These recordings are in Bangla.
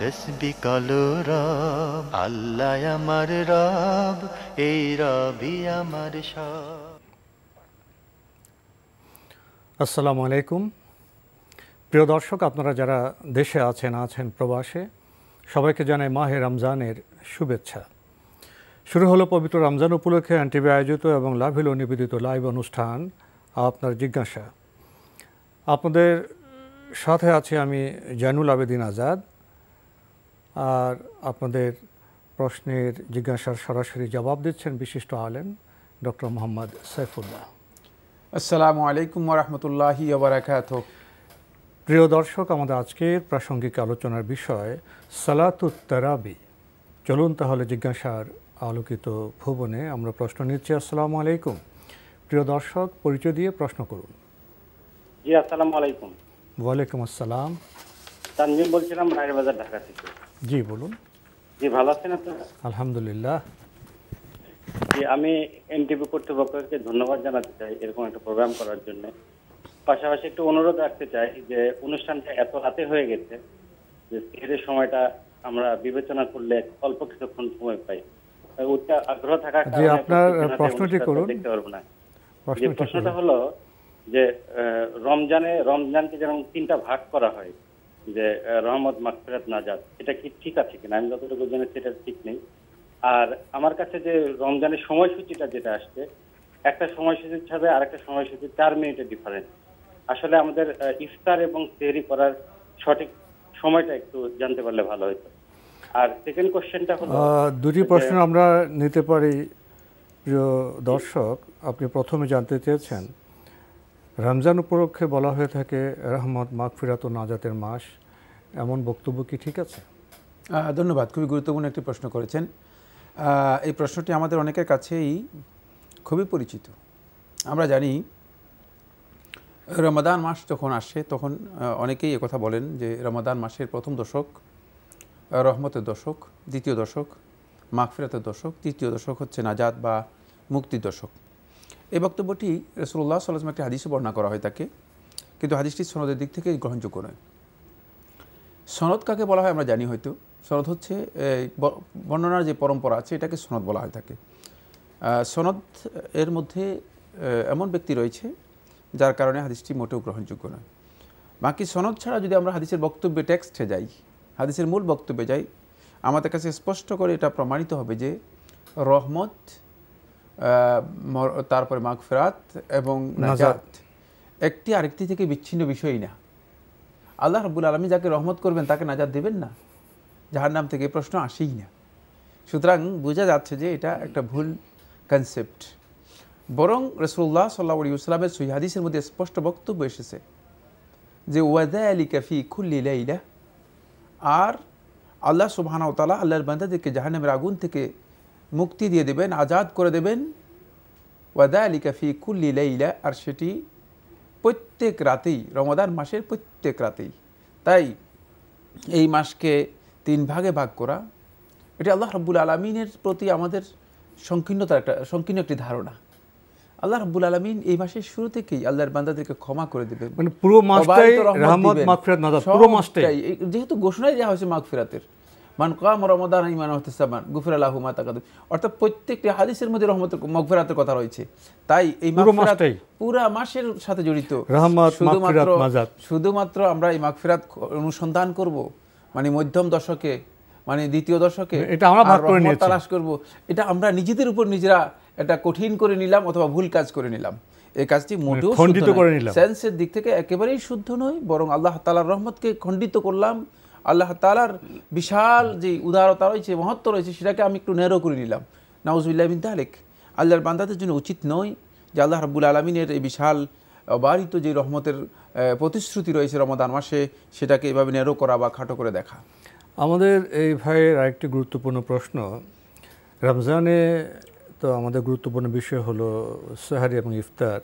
তসবি রব আল্লাহ আমার রব এই রবি আমার সব আসসালামু আলাইকুম প্রিয় দর্শক আপনারা যারা দেশে আছেন আছেন প্রবাসে সবাইকে জানাই মাহে রমজানের শুভেচ্ছা শুরু হলো পবিত্র রমজান উপলক্ষে অ্যান্টিভি আয়োজিত এবং লাভিল নিবেদিত লাইভ অনুষ্ঠান আপনার জিজ্ঞাসা আপনাদের সাথে আছে আমি জানুল আবেদিন আজাদ আর আপনাদের প্রশ্নের জিজ্ঞাসার সরাসরি জবাব দিচ্ছেন বিশিষ্ট আলেম ডক্টর মোহাম্মদ সাইফুল্লাহ আসসালামু আলাইকুম রহমতুল্লাহি প্রিয় দর্শক আমাদের আজকের প্রাসঙ্গিক আলোচনার বিষয় সালাতুত্তারাবি চলুন তাহলে জিজ্ঞাসার আলোকিত ভুবনে আমরা প্রশ্ন নিচ্ছি আসসালামু আলাইকুম প্রিয় দর্শক পরিচয় দিয়ে প্রশ্ন করুন জি আসসালামু আলাইকুম ওয়ালাইকুম আসসালাম তানভীর বলছিলাম রায়ের বাজার ঢাকা থেকে জি বলুন জি ভালো আছেন আপনারা আলহামদুলিল্লাহ জি আমি এনটিভি কর্তৃপক্ষকে ধন্যবাদ জানাতে চাই এরকম একটা প্রোগ্রাম করার জন্য পাশাপাশি একটু অনুরোধ রাখতে চাই যে অনুষ্ঠানটা এত রাতে হয়ে গেছে যে সিহের সময়টা আমরা বিবেচনা করলে অল্প কিছুক্ষণ সময় পাই ওটা আগ্রহ থাকার কারণে আপনার প্রশ্নটি করুন দেখতে পারবো না প্রশ্নটা হলো যে রমজানে রমজানকে যেমন তিনটা ভাগ করা হয় যে রহমত মাকফিরাত নাজাদ এটা কি ঠিক আছে কিনা আমি যতটুকু জেনেছি এটা ঠিক নেই আর আমার কাছে যে রমজানের সময়সূচিটা যেটা আসছে একটা সময়সূচি হিসাবে আর একটা সময়সূচি চার মিনিটের ডিফারেন্স আসলে আমাদের ইফতার এবং তৈরি করার সঠিক সময়টা একটু জানতে পারলে ভালো হতো আর সেকেন্ড কোশ্চেনটা হলো দুটি প্রশ্ন আমরা নিতে পারি প্রিয় দর্শক আপনি প্রথমে জানতে চেয়েছেন রমজান উপলক্ষে বলা হয়ে থাকে রহমত মাগফিরাত ও নাজাতের মাস এমন বক্তব্য কি ঠিক আছে ধন্যবাদ খুবই গুরুত্বপূর্ণ একটি প্রশ্ন করেছেন এই প্রশ্নটি আমাদের অনেকের কাছেই খুবই পরিচিত আমরা জানি রমাদান মাস যখন আসে তখন অনেকেই কথা বলেন যে রমাদান মাসের প্রথম দশক রহমতের দশক দ্বিতীয় দশক মাগফিরাতের দশক তৃতীয় দশক হচ্ছে নাজাদ বা মুক্তির দশক এই বক্তব্যটি রসুল্লাহ সাল্লাম একটি হাদিসে বর্ণনা করা হয় তাকে কিন্তু হাদিসটি সনদের দিক থেকে গ্রহণযোগ্য নয় সনদ কাকে বলা হয় আমরা জানি হয়তো সনদ হচ্ছে বর্ণনার যে পরম্পরা আছে এটাকে সনদ বলা হয় থাকে সনদ এর মধ্যে এমন ব্যক্তি রয়েছে যার কারণে হাদিসটি মোটেও গ্রহণযোগ্য নয় বাকি সনদ ছাড়া যদি আমরা হাদিসের বক্তব্যে টেক্সটে যাই হাদিসের মূল বক্তব্যে যাই আমাদের কাছে স্পষ্ট করে এটা প্রমাণিত হবে যে রহমত তারপরে মাগফেরাত এবং নাজাত একটি আরেকটি থেকে বিচ্ছিন্ন বিষয়ই না আল্লাহ রব্বুল আলমী যাকে রহমত করবেন তাকে নাজাত দেবেন না যাহার নাম থেকে প্রশ্ন আসেই না সুতরাং বোঝা যাচ্ছে যে এটা একটা ভুল কনসেপ্ট বরং রসুল্লাহ সাল্লা ইসলামের সৈহাদিসের মধ্যে স্পষ্ট বক্তব্য এসেছে যে ওয়াদা আলী কাফি খুল্লিলা আর আল্লাহ সুবাহানাও তালা আল্লাহর বান্দাদেরকে জাহান্নামের আগুন থেকে মুক্তি দিয়ে দেবেন আজাদ করে দেবেন ওয়াদা আলী কাফি কুল্লি লাইলা আর সেটি প্রত্যেক রাতেই রমাদান মাসের প্রত্যেক রাতেই তাই এই মাসকে তিন ভাগে ভাগ করা এটি আল্লাহ রব্বুল আলমিনের প্রতি আমাদের সংকীর্ণতার একটা সংকীর্ণ একটি ধারণা আল্লাহ রব্বুল আলমিন এই মাসের শুরু থেকেই আল্লাহর বান্দাদেরকে ক্ষমা করে দেবে মানে পুরো মাসটাই যেহেতু ঘোষণাই দেওয়া হয়েছে মাঘ ফেরাতের মান কাম রমদান ইমান গুফির আল্লাহ মাতা অর্থাৎ প্রত্যেকটি হাদিসের মধ্যে মগফিরাতের কথা রয়েছে তাই এই মাসের সাথে জড়িত শুধুমাত্র শুধুমাত্র আমরা এই মাগফিরাত অনুসন্ধান করব মানে মধ্যম দশকে মানে দ্বিতীয় দশকে এটা আমরা ভাগ করে নিয়েছি তালাশ করব এটা আমরা নিজেদের উপর নিজেরা এটা কঠিন করে নিলাম অথবা ভুল কাজ করে নিলাম এই কাজটি মানে মোটেও খণ্ডিত করে নিলাম সেন্সের দিক থেকে একেবারেই শুদ্ধ নয় বরং আল্লাহ তালার রহমতকে খণ্ডিত করলাম আল্লাহ তালার বিশাল যে উদারতা রয়েছে মহত্ব রয়েছে সেটাকে আমি একটু নেরো করে নিলাম নাউজবিল্লাহ বিন তালেক আল্লাহর বান্দাদের জন্য উচিত নয় যে আল্লাহ রাবুল আলমিনের এই বিশাল অবারিত যে রহমতের প্রতিশ্রুতি রয়েছে রমদান মাসে সেটাকে এভাবে নেরো করা বা খাটো করে দেখা আমাদের এই ভাইয়ের আরেকটি গুরুত্বপূর্ণ প্রশ্ন রমজানে তো আমাদের গুরুত্বপূর্ণ বিষয় হলো সাহারি এবং ইফতার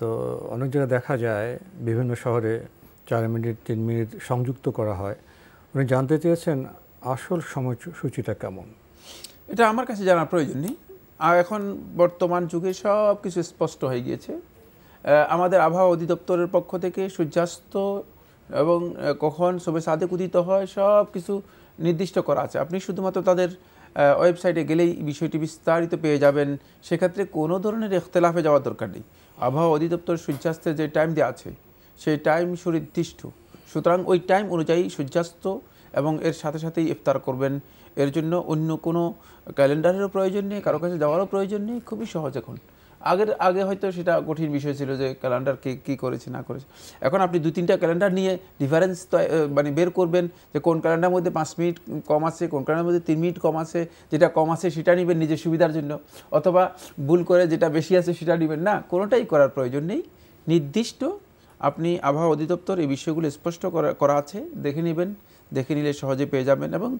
তো অনেক জায়গায় দেখা যায় বিভিন্ন শহরে চার মিনিট তিন মিনিট সংযুক্ত করা হয় উনি জানতে চেয়েছেন আসল সময়সূচিটা কেমন এটা আমার কাছে জানার প্রয়োজন নেই আর এখন বর্তমান যুগে সব কিছু স্পষ্ট হয়ে গিয়েছে আমাদের আবহাওয়া অধিদপ্তরের পক্ষ থেকে সূর্যাস্ত এবং কখন সবে সাদে কুদিত হয় সব কিছু নির্দিষ্ট করা আছে আপনি শুধুমাত্র তাদের ওয়েবসাইটে গেলেই বিষয়টি বিস্তারিত পেয়ে যাবেন সেক্ষেত্রে কোনো ধরনের এখতলাফে যাওয়ার দরকার নেই আবহাওয়া অধিদপ্তর সূর্যাস্তের যে টাইম দেওয়া আছে সেই টাইম সুনির্দিষ্ট সুতরাং ওই টাইম অনুযায়ী সূর্যাস্ত এবং এর সাথে সাথেই ইফতার করবেন এর জন্য অন্য কোনো ক্যালেন্ডারেরও প্রয়োজন নেই কারো কাছে যাওয়ারও প্রয়োজন নেই খুবই সহজ এখন আগের আগে হয়তো সেটা কঠিন বিষয় ছিল যে ক্যালেন্ডার কে কী করেছে না করেছে এখন আপনি দু তিনটা ক্যালেন্ডার নিয়ে ডিফারেন্স মানে বের করবেন যে কোন ক্যালেন্ডার মধ্যে পাঁচ মিনিট কম আছে কোন ক্যালেন্ডার মধ্যে তিন মিনিট কম আছে যেটা কম আছে সেটা নেবেন নিজের সুবিধার জন্য অথবা ভুল করে যেটা বেশি আছে সেটা নেবেন না কোনোটাই করার প্রয়োজন নেই নির্দিষ্ট আপনি আবহাওয়া অধিদপ্তর এই বিষয়গুলো স্পষ্ট করা আছে দেখে নেবেন দেখে নিলে সহজে পেয়ে যাবেন এবং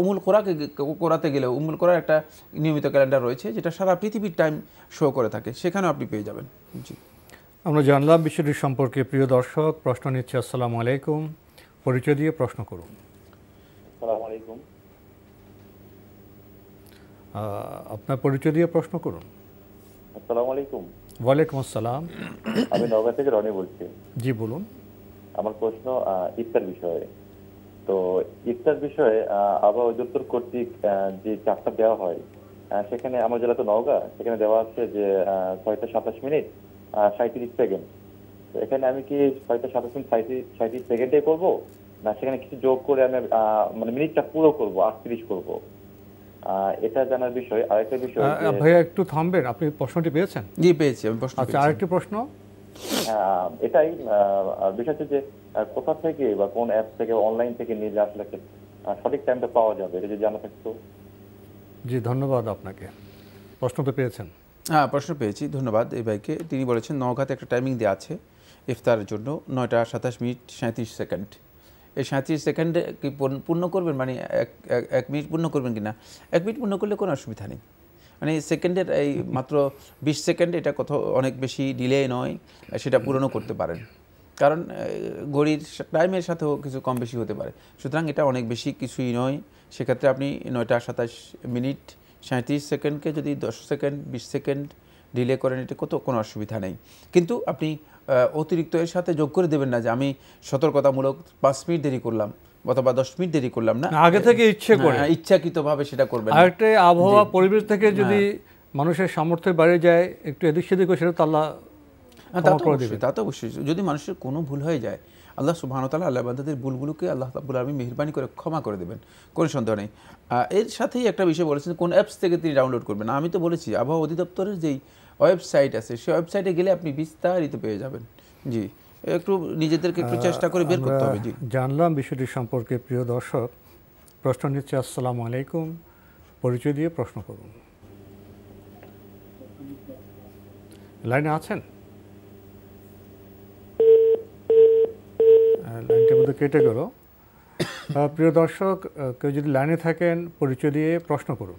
উমুল কোরাকে কোরাতে গেলে উমুল কোরার একটা নিয়মিত ক্যালেন্ডার রয়েছে যেটা সারা পৃথিবীর টাইম শো করে থাকে সেখানেও আপনি পেয়ে যাবেন জি আমরা জানলাম বিষয়টি সম্পর্কে প্রিয় দর্শক প্রশ্ন নিচ্ছে আসসালামু আলাইকুম পরিচয় দিয়ে প্রশ্ন করুন আলাইকুম আপনার পরিচয় দিয়ে প্রশ্ন করুন আসসালামু আলাইকুম ওয়ালাইকুম আসসালাম আমি নওগাঁ থেকে রনি বলছি জি বলুন আমার প্রশ্ন ইফতার বিষয়ে তো ইফতার বিষয়ে আবহাওয়া অধিদপ্তর কর্তৃক যে চারটা দেওয়া হয় সেখানে আমার জেলা তো নওগাঁ সেখানে দেওয়া আছে যে ছয়টা সাতাশ মিনিট সাঁত্রিশ সেকেন্ড তো এখানে আমি কি ছয়টা সাতাশ মিনিট সাঁত্রিশ সেকেন্ডে করবো না সেখানে কিছু যোগ করে আমি মানে মিনিটটা পুরো করবো আটত্রিশ করবো এটা জানার বিষয় আরেকটা বিষয় ভাইয়া একটু থামবেন আপনি প্রশ্নটি পেয়েছেন জি পেয়েছি আমি প্রশ্ন আচ্ছা আরেকটি প্রশ্ন এটাই বিষয় হচ্ছে যে কোথা থেকে বা কোন অ্যাপ থেকে অনলাইন থেকে নিয়ে যে আসলে সঠিক টাইমটা পাওয়া যাবে এটা যদি জানা থাকতো জি ধন্যবাদ আপনাকে প্রশ্ন তো পেয়েছেন হ্যাঁ প্রশ্ন পেয়েছি ধন্যবাদ এই ভাইকে তিনি বলেছেন নওগাঁতে একটা টাইমিং দেওয়া আছে ইফতারের জন্য নয়টা সাতাশ মিনিট সাঁত্রিশ সেকেন্ড এই সাঁত্রিশ সেকেন্ডে কি পূর্ণ করবেন মানে এক এক মিনিট পূর্ণ করবেন কি না এক মিনিট পূর্ণ করলে কোনো অসুবিধা নেই মানে সেকেন্ডের এই মাত্র বিশ সেকেন্ড এটা কত অনেক বেশি ডিলে নয় সেটা পূরণও করতে পারেন কারণ ঘড়ির টাইমের সাথেও কিছু কম বেশি হতে পারে সুতরাং এটা অনেক বেশি কিছুই নয় সেক্ষেত্রে আপনি নয়টা সাতাশ মিনিট সাঁত্রিশ সেকেন্ডকে যদি দশ সেকেন্ড বিশ সেকেন্ড ডিলে করেন এটা কত কোনো অসুবিধা নেই কিন্তু আপনি অতিরিক্ত এর সাথে যোগ করে দেবেন না যে আমি সতর্কতামূলক পাঁচ মিনিট দেরি করলাম অথবা দশ মিনিট দেরি করলাম না আগে থেকে ইচ্ছে করে ইচ্ছাকৃত ভাবে সেটা করবেন আরেকটা আবহাওয়া পরিবেশ থেকে হ্যাঁ। যদি মানুষের সামর্থ্য বাড়ে যায় একটু এদিক সেদিক সেটা তো আল্লাহ হ্যাঁ, তা তো অবশ্যই যদি মানুষের কোনো ভুল হয়ে যায় আল্লাহ সুবাহতাল্লাহ আল্লাহ বান্দাদের ভুলগুলোকে আল্লাহ তাবুল আলমী মেহরবানি করে ক্ষমা করে দেবেন কোনো সন্দেহ নেই এর সাথেই একটা বিষয় বলেছেন কোন অ্যাপস থেকে তিনি ডাউনলোড করবেন আমি তো বলেছি আবহাওয়া অধিদপ্তরের যেই ওয়েবসাইট আছে সেই ওয়েবসাইটে গেলে আপনি বিস্তারিত পেয়ে যাবেন জি একটু নিজেদেরকে একটু চেষ্টা করে বের করতে হবে জি জানলাম বিষয়টি সম্পর্কে প্রিয় দর্শক প্রশ্ন নিচ্ছে আসসালামু আলাইকুম পরিচয় দিয়ে প্রশ্ন করুন লাইনে আছেন লাইনটি মধ্যে কেটে গেল প্রিয় দর্শক কেউ যদি লাইনে থাকেন পরিচয় দিয়ে প্রশ্ন করুন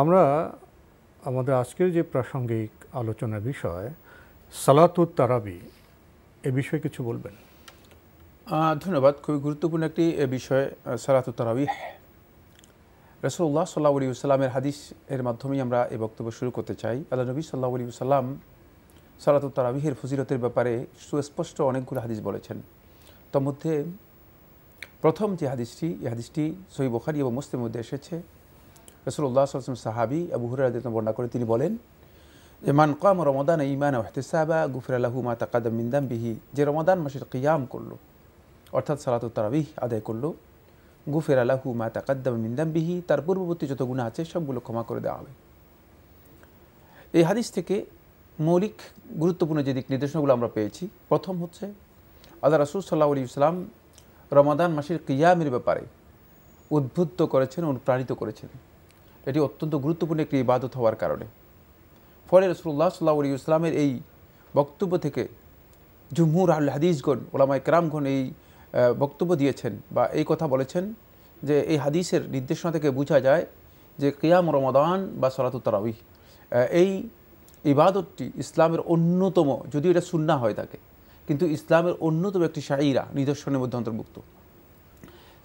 আমরা আমাদের আজকের যে প্রাসঙ্গিক আলোচনার বিষয় সালাতুত তারাবি এ বিষয়ে কিছু বলবেন ধন্যবাদ খুবই গুরুত্বপূর্ণ একটি বিষয় সালাতুত তারাবি রসুল্লাহ সাল্লা আলী সাল্লামের হাদিস এর মাধ্যমেই আমরা এই বক্তব্য শুরু করতে চাই আল্লাহ নবী সাল্লাহ আলী সাল্লাম সালাতুত তারাবিহের ফজিরতের ব্যাপারে সুস্পষ্ট অনেকগুলো হাদিস বলেছেন তার মধ্যে প্রথম যে হাদিসটি এই হাদিসটি সহি বোখারি এবং মুসলিমের মধ্যে এসেছে রসুল্লাহ সাল্লাম সাহাবি আবু হুরাদ বর্ণনা করে তিনি বলেন যে মানকাম রমদান ইমান ওহতেসাবা গুফর আল্লাহুমা তাকাদম মিন্দাম বিহি যে রমদান মাসের কিয়াম করলো অর্থাৎ সালাত তারাবিহ আদায় করলো গুফের মা তাকাদ্দাম মিন্দাম বিহি তার পূর্ববর্তী যত গুণা আছে সবগুলো ক্ষমা করে দেওয়া হবে এই হাদিস থেকে মৌলিক গুরুত্বপূর্ণ যে দিক নির্দেশনাগুলো আমরা পেয়েছি প্রথম হচ্ছে আল্লাহ রাসুল সাল্লাহ আলী ইসলাম রমাদান মাসের কিয়ামের ব্যাপারে উদ্বুদ্ধ করেছেন অনুপ্রাণিত করেছেন এটি অত্যন্ত গুরুত্বপূর্ণ একটি ইবাদত হওয়ার কারণে ফলে রসুল্লাহ সাল্লাহ আলী ইসলামের এই বক্তব্য থেকে জুম্মুর আল হাদিসগণ ওলামা ইকরামগণ এই বক্তব্য দিয়েছেন বা এই কথা বলেছেন যে এই হাদিসের নির্দেশনা থেকে বোঝা যায় যে কিয়াম রমাদান বা তারাবি এই ইবাদতটি ইসলামের অন্যতম যদিও এটা সুন্না হয়ে থাকে কিন্তু ইসলামের অন্যতম একটি শাইরা নিদর্শনের মধ্যে অন্তর্ভুক্ত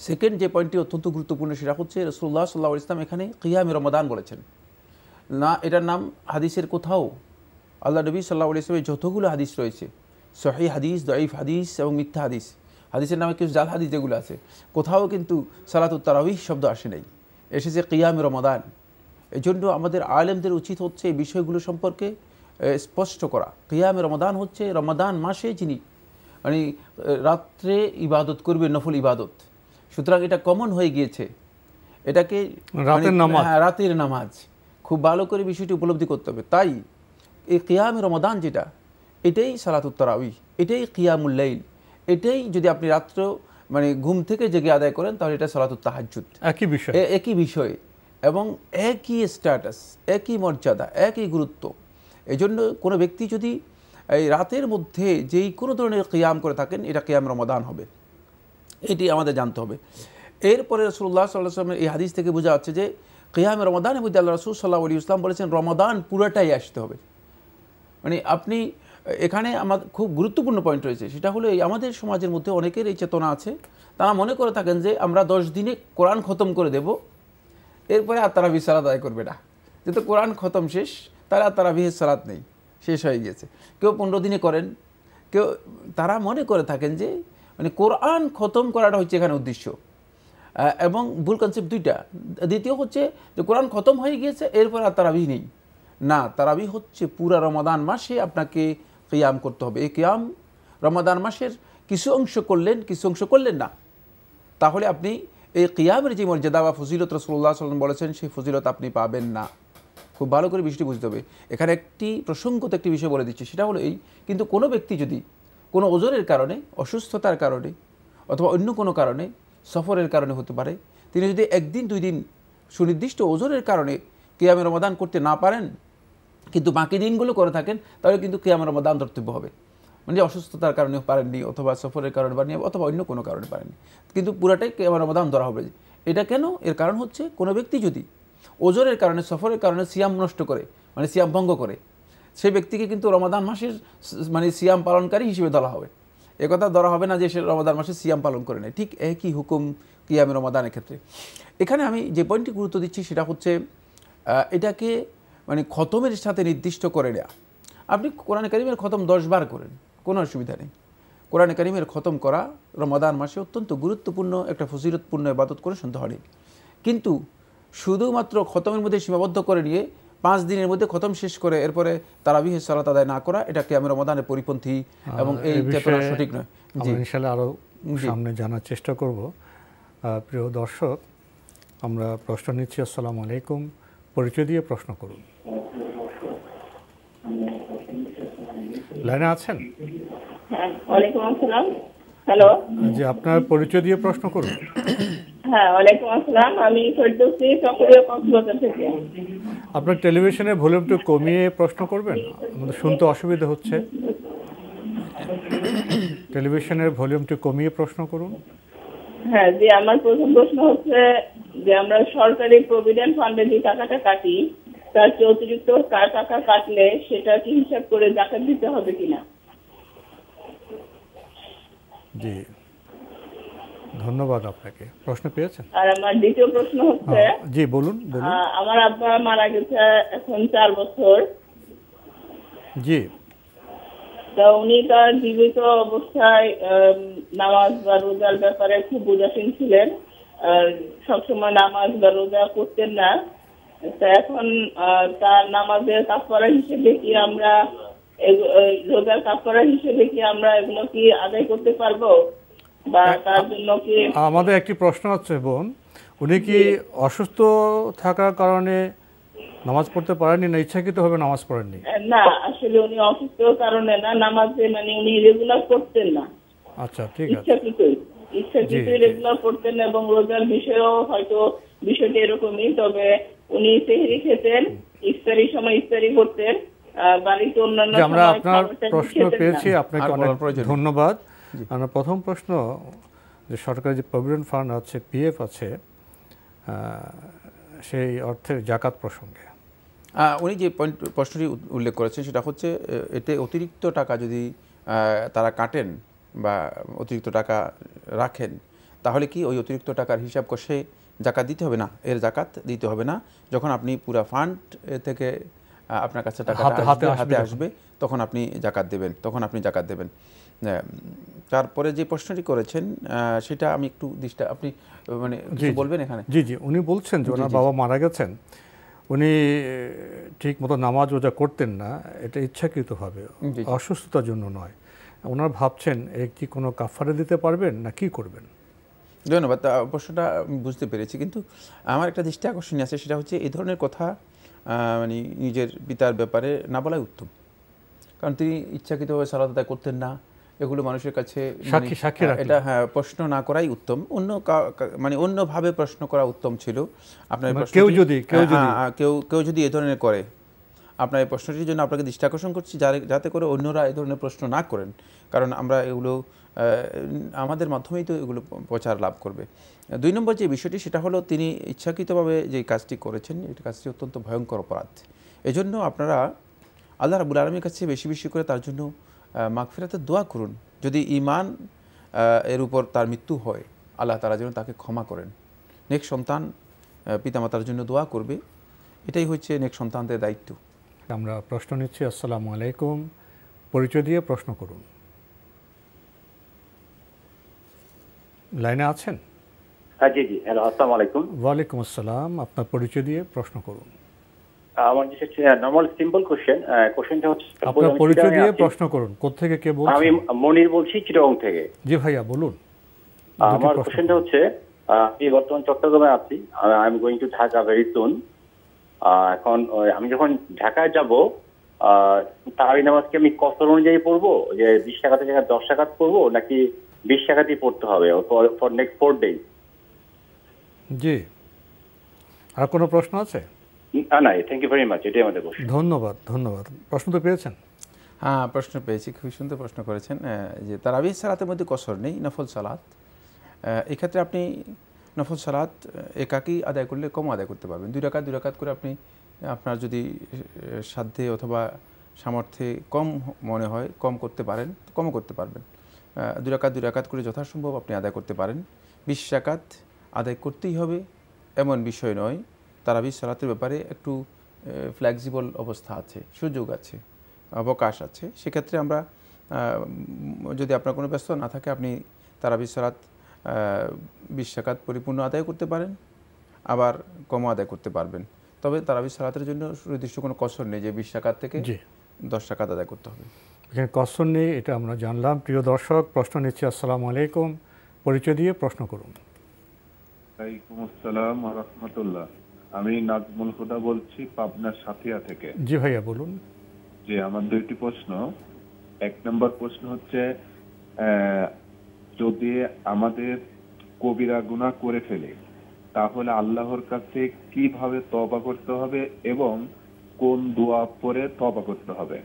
সেকেন্ড যে পয়েন্টটি অত্যন্ত গুরুত্বপূর্ণ সেটা হচ্ছে রসুল্লাহ সাল্লা ইসলাম এখানে কিয়ামে রমাদান বলেছেন না এটার নাম হাদিসের কোথাও আল্লাহ নবী সাল্লাহ ইসলামের যতগুলো হাদিস রয়েছে সহি হাদিস দয়ফ হাদিস এবং মিথ্যা হাদিস হাদিসের নামে কিছু জাল হাদিস যেগুলো আছে কোথাও কিন্তু সালাতুত তারাবিহ শব্দ আসে নাই এসেছে কিয়ামে রমাদান এজন্য আমাদের আলেমদের উচিত হচ্ছে এই বিষয়গুলো সম্পর্কে স্পষ্ট করা কিয়ামে রমাদান হচ্ছে রমাদান মাসে যিনি মানে রাত্রে ইবাদত করবে নফল ইবাদত সুতরাং এটা কমন হয়ে গিয়েছে এটাকে মানে রাতের মানে, নামাজ হ্যাঁ, রাতের নামাজ খুব ভালো করে বিষয়টি উপলব্ধি করতে হবে তাই এই কিয়াম রমাদান যেটা এটাই সালাতুত্তরাউই এটাই কিয়ামুল্লাইল এটাই যদি আপনি রাত্র মানে ঘুম থেকে জেগে আদায় করেন তাহলে এটা সালাত তাহাজুদ একই বিষয় একই বিষয় এবং একই স্ট্যাটাস একই মর্যাদা একই গুরুত্ব এই জন্য কোনো ব্যক্তি যদি এই রাতের মধ্যে যেই কোনো ধরনের কিয়াম করে থাকেন এটা কিয়াম রমাদান হবে এটি আমাদের জানতে হবে এরপরে রসুল্লাহ সাল্লাহ আসলামের এই হাদিস থেকে বোঝা যাচ্ছে যে কেয়াম রমাদানের মধ্যে আল্লাহ রসুল সাল্লাহ আলী ইসলাম বলেছেন রমাদান পুরাটাই আসতে হবে মানে আপনি এখানে আমার খুব গুরুত্বপূর্ণ পয়েন্ট রয়েছে সেটা হলো এই আমাদের সমাজের মধ্যে অনেকের এই চেতনা আছে তারা মনে করে থাকেন যে আমরা দশ দিনে কোরআন খতম করে দেব এরপরে আর তারা বিসালাত আদায় করবে না যেহেতু কোরআন খতম শেষ তারা আর তারা বিহের সালাত নেই শেষ হয়ে গিয়েছে কেউ পনেরো দিনে করেন কেউ তারা মনে করে থাকেন যে মানে কোরআন খতম করাটা হচ্ছে এখানে উদ্দেশ্য এবং ভুল কনসেপ্ট দুইটা দ্বিতীয় হচ্ছে যে কোরআন খতম হয়ে গিয়েছে এরপর আর তারাবি নেই না তারাবি হচ্ছে পুরা রমাদান মাসে আপনাকে কেয়াম করতে হবে এই কেয়াম রমাদান মাসের কিছু অংশ করলেন কিছু অংশ করলেন না তাহলে আপনি এই কেয়ামের যে মর্যাদা বা ফজিলত রসুল্লাহ সাল্লাম বলেছেন সেই ফজিলত আপনি পাবেন না খুব ভালো করে বিষয়টি বুঝতে হবে এখানে একটি প্রসঙ্গত একটি বিষয় বলে দিচ্ছে সেটা হলো এই কিন্তু কোনো ব্যক্তি যদি কোনো ওজনের কারণে অসুস্থতার কারণে অথবা অন্য কোনো কারণে সফরের কারণে হতে পারে তিনি যদি একদিন দুই দিন সুনির্দিষ্ট ওজনের কারণে কেয়ামের রমাদান করতে না পারেন কিন্তু বাকি দিনগুলো করে থাকেন তাহলে কিন্তু কেয়ামের রমাদান ধর্তব্য হবে মানে অসুস্থতার কারণে পারেননি অথবা সফরের কারণে পারেনি অথবা অন্য কোনো কারণে পারেননি কিন্তু পুরাটাই কেয়ামের রমাদান ধরা হবে এটা কেন এর কারণ হচ্ছে কোনো ব্যক্তি যদি ওজনের কারণে সফরের কারণে সিয়াম নষ্ট করে মানে সিয়াম ভঙ্গ করে সেই ব্যক্তিকে কিন্তু রমাদান মাসের মানে সিয়াম পালনকারী হিসেবে ধরা হবে একথা ধরা হবে না যে সে রমাদান মাসে সিয়াম পালন করে নেয় ঠিক একই হুকুম কিয়ামে রমাদানের ক্ষেত্রে এখানে আমি যে পয়েন্টটি গুরুত্ব দিচ্ছি সেটা হচ্ছে এটাকে মানে খতমের সাথে নির্দিষ্ট করে নেয়া আপনি কোরআন করিমের খতম দশবার করেন কোনো অসুবিধা নেই কোরআন করিমের খতম করা রমাদান মাসে অত্যন্ত গুরুত্বপূর্ণ একটা ফজিরতপূর্ণ ইবাদত করে শুনতে নেই কিন্তু শুধুমাত্র খতমের মধ্যে সীমাবদ্ধ করে নিয়ে পাঁচ দিনের মধ্যে খতম শেষ করে এরপরে তারাবিহ সালাত আদায় না করা এটা আমি রমাদানের পরিপন্থী এবং এই চেতনা সঠিক নয় ইনশাল্লাহ আরও সামনে জানার চেষ্টা করব প্রিয় দর্শক আমরা প্রশ্ন নিচ্ছি আসসালামু আলাইকুম পরিচয় দিয়ে প্রশ্ন করুন লাইনে আছেন হ্যাঁ, হ্যালো জি আপনার পরিচয় দিয়ে প্রশ্ন করুন হ্যাঁ ওয়ালাইকুম আসসালাম আমি ফেরদৌসি চকরিয়া কক্সবাজার থেকে আপনার টেলিভিশনের ভলিউম একটু কমিয়ে প্রশ্ন করবেন শুনতে অসুবিধা হচ্ছে টেলিভিশনের ভলিউম একটু কমিয়ে প্রশ্ন করুন হ্যাঁ যে আমার প্রথম প্রশ্ন হচ্ছে যে আমরা সরকারি প্রভিডেন্ট ফান্ডে যে টাকাটা কাটি তার চেয়ে অতিরিক্ত কার টাকা কাটলে সেটা কি হিসাব করে জাকাত দিতে হবে কিনা জি ধন্যবাদ আপনাকে প্রশ্ন পেয়েছেন আর আমার দ্বিতীয় প্রশ্ন হচ্ছে হ্যাঁ, জি বলুন বলুন আমার আব্বা মারা গেছে এখন চার বছর জি তা উনি তার জীবিত অবস্থায় নামাজ বা রোজার ব্যাপারে খুব উদাসীন ছিলেন সবসময় নামাজ বা রোজা করতেন না তা এখন তার নামাজের কাপড়া হিসেবে কি আমরা রোজার কাপড়া হিসেবে কি আমরা এগুলো কি আদায় করতে পারবো হ্যাঁ, আমাদের একটি প্রশ্ন আছে বোন উনি কি অসুস্থ থাকার কারণে নামাজ পড়তে পারেননি না ইচ্ছাকৃত হবে নামাজ পড়েননি না আসলে উনি অসুস্থ কারণে না নামাজে মানে উনি রেগুলার করতেন না আচ্ছা ঠিক আছে রেগুলার করতেন এবং রোজার বিষয়েও হয়তো বিষয়টি এরকমই তবে উনি তেহরি খেতেন ইফতারি সময় ইফতারি করতেন বাড়িতে অন্যান্য আমরা আপনার প্রশ্ন পেয়েছি আপনাকে অনেক ধন্যবাদ আমার প্রথম প্রশ্ন যে সরকারের যে প্রভিডেন্ট ফান্ড আছে পিএফ আছে সেই অর্থের জাকাত প্রসঙ্গে উনি যে পয়েন্ট প্রশ্নটি উল্লেখ করেছেন সেটা হচ্ছে এতে অতিরিক্ত টাকা যদি তারা কাটেন বা অতিরিক্ত টাকা রাখেন তাহলে কি ওই অতিরিক্ত টাকার হিসাব কষে জাকাত দিতে হবে না এর জাকাত দিতে হবে না যখন আপনি পুরা ফান্ড থেকে আপনার কাছে টাকা হাতে হাতে আসবে তখন আপনি জাকাত দেবেন তখন আপনি জাকাত দেবেন তারপরে যে প্রশ্নটি করেছেন সেটা আমি একটু দৃষ্টা আপনি মানে বলবেন এখানে জি জি উনি বলছেন যে ওনার বাবা মারা গেছেন উনি ঠিক মতো নামাজ ওজা করতেন না এটা ইচ্ছাকৃতভাবে অসুস্থতার জন্য নয় ওনার ভাবছেন এ কি কোনো কাফারে দিতে পারবেন না কি করবেন ধন্যবাদ প্রশ্নটা বুঝতে পেরেছি কিন্তু আমার একটা দৃষ্টি আকর্ষণীয় আছে সেটা হচ্ছে এই ধরনের কথা মানে নিজের পিতার ব্যাপারে না বলাই উত্তম কারণ তিনি ইচ্ছাকৃতভাবে সালাদ করতেন না এগুলো মানুষের কাছে মানে, সাক্ষী সাক্ষী হ্যাঁ, এটা হ্যাঁ প্রশ্ন না করাই উত্তম অন্য মানে অন্যভাবে প্রশ্ন করা উত্তম ছিল আপনার মানে কেউ যদি কেউ হ্যাঁ, হ্যাঁ, কেউ কেউ যদি এ ধরনের করে আপনার এই প্রশ্নটির জন্য আপনাকে দৃষ্টি আকর্ষণ করছি যাতে করে অন্যরা এ ধরনের প্রশ্ন না করেন কারণ আমরা এগুলো আমাদের মাধ্যমেই তো এগুলো প্রচার লাভ করবে দুই নম্বর যে বিষয়টি সেটা হলো তিনি ইচ্ছাকৃতভাবে যে কাজটি করেছেন এই কাজটি অত্যন্ত ভয়ঙ্কর অপরাধ এজন্য আপনারা আল্লাহ রাবুল আলমীর কাছে বেশি বেশি করে তার জন্য মাগফিরাতের দোয়া করুন যদি ইমান এর উপর তার মৃত্যু হয় আল্লাহ তারা যেন তাকে ক্ষমা করেন নেক সন্তান পিতামাতার জন্য দোয়া করবে এটাই হচ্ছে নেক সন্তানদের দায়িত্ব আমরা প্রশ্ন নিচ্ছি আসসালামু আলাইকুম পরিচয় দিয়ে প্রশ্ন করুন লাইনে আছেন হ্যাঁ জি জি হ্যালো আসসালামু আলাইকুম ওয়ালাইকুম আসসালাম আপনার পরিচয় দিয়ে প্রশ্ন করুন আমার যে নরমাল সিম্পল কোশ্চেন কোশ্চেনটা হচ্ছে আপনার পরিচয় দিয়ে প্রশ্ন করুন কোথা থেকে কে বলছেন আমি মনির বলছি চিটাগং থেকে জি ভাইয়া বলুন আমার কোশ্চেনটা হচ্ছে আমি বর্তমান চট্টগ্রামে আছি I am going to Dhaka very soon এখন আমি যখন ঢাকায় যাব তারাবি নামাজকে আমি কসর অনুযায়ী পড়বো যে বিশ টাকা থেকে দশ টাকা পড়বো নাকি বিশ টাকাতেই পড়তে হবে ফর নেক্সট ফোর ডে জি আর কোনো প্রশ্ন আছে ধন্যবাদ ধন্যবাদ প্রশ্ন তো পেয়েছেন হ্যাঁ প্রশ্ন পেয়েছি খুবই সুন্দর প্রশ্ন করেছেন যে তার তারাবিহ সালাতের মধ্যে কসর নেই নফল সালাত এক্ষেত্রে আপনি নফল সালাত একাকি আদায় করলে কম আদায় করতে পারবেন দুই রাকাত দুই রাকাত করে আপনি আপনার যদি সাধ্যে অথবা সামর্থ্যে কম মনে হয় কম করতে পারেন কমও করতে পারবেন দুই রাকাত দুই রাকাত করে যথাসম্ভব আপনি আদায় করতে পারেন বিশ রাকাত আদায় করতেই হবে এমন বিষয় নয় তারাবি সালাতের ব্যাপারে একটু ফ্লেক্সিবল অবস্থা আছে সুযোগ আছে অবকাশ আছে সেক্ষেত্রে আমরা যদি আপনার কোনো ব্যস্ত না থাকে আপনি তারাবি সালাত বিশ্বাকাত পরিপূর্ণ আদায় করতে পারেন আবার কম আদায় করতে পারবেন তবে তারাবি সালাতের জন্য সুনির্দিষ্ট কোনো কসর নেই যে বিশ্বাকাত থেকে দশ টাকা আদায় করতে হবে এখানে কসর নেই এটা আমরা জানলাম প্রিয় দর্শক প্রশ্ন নিচ্ছি আসসালামু আলাইকুম পরিচয় দিয়ে প্রশ্ন করুন আসসালাম রহমতুল্লাহ আমি নাজমুল হুদা বলছি পাবনার সাথিয়া থেকে জি ভাইয়া বলুন যে আমার দুইটি প্রশ্ন এক নম্বর প্রশ্ন হচ্ছে যদি আমাদের কবিরা গুণা করে ফেলে তাহলে আল্লাহর কাছে কিভাবে তবা করতে হবে এবং কোন দোয়া পরে তবা করতে হবে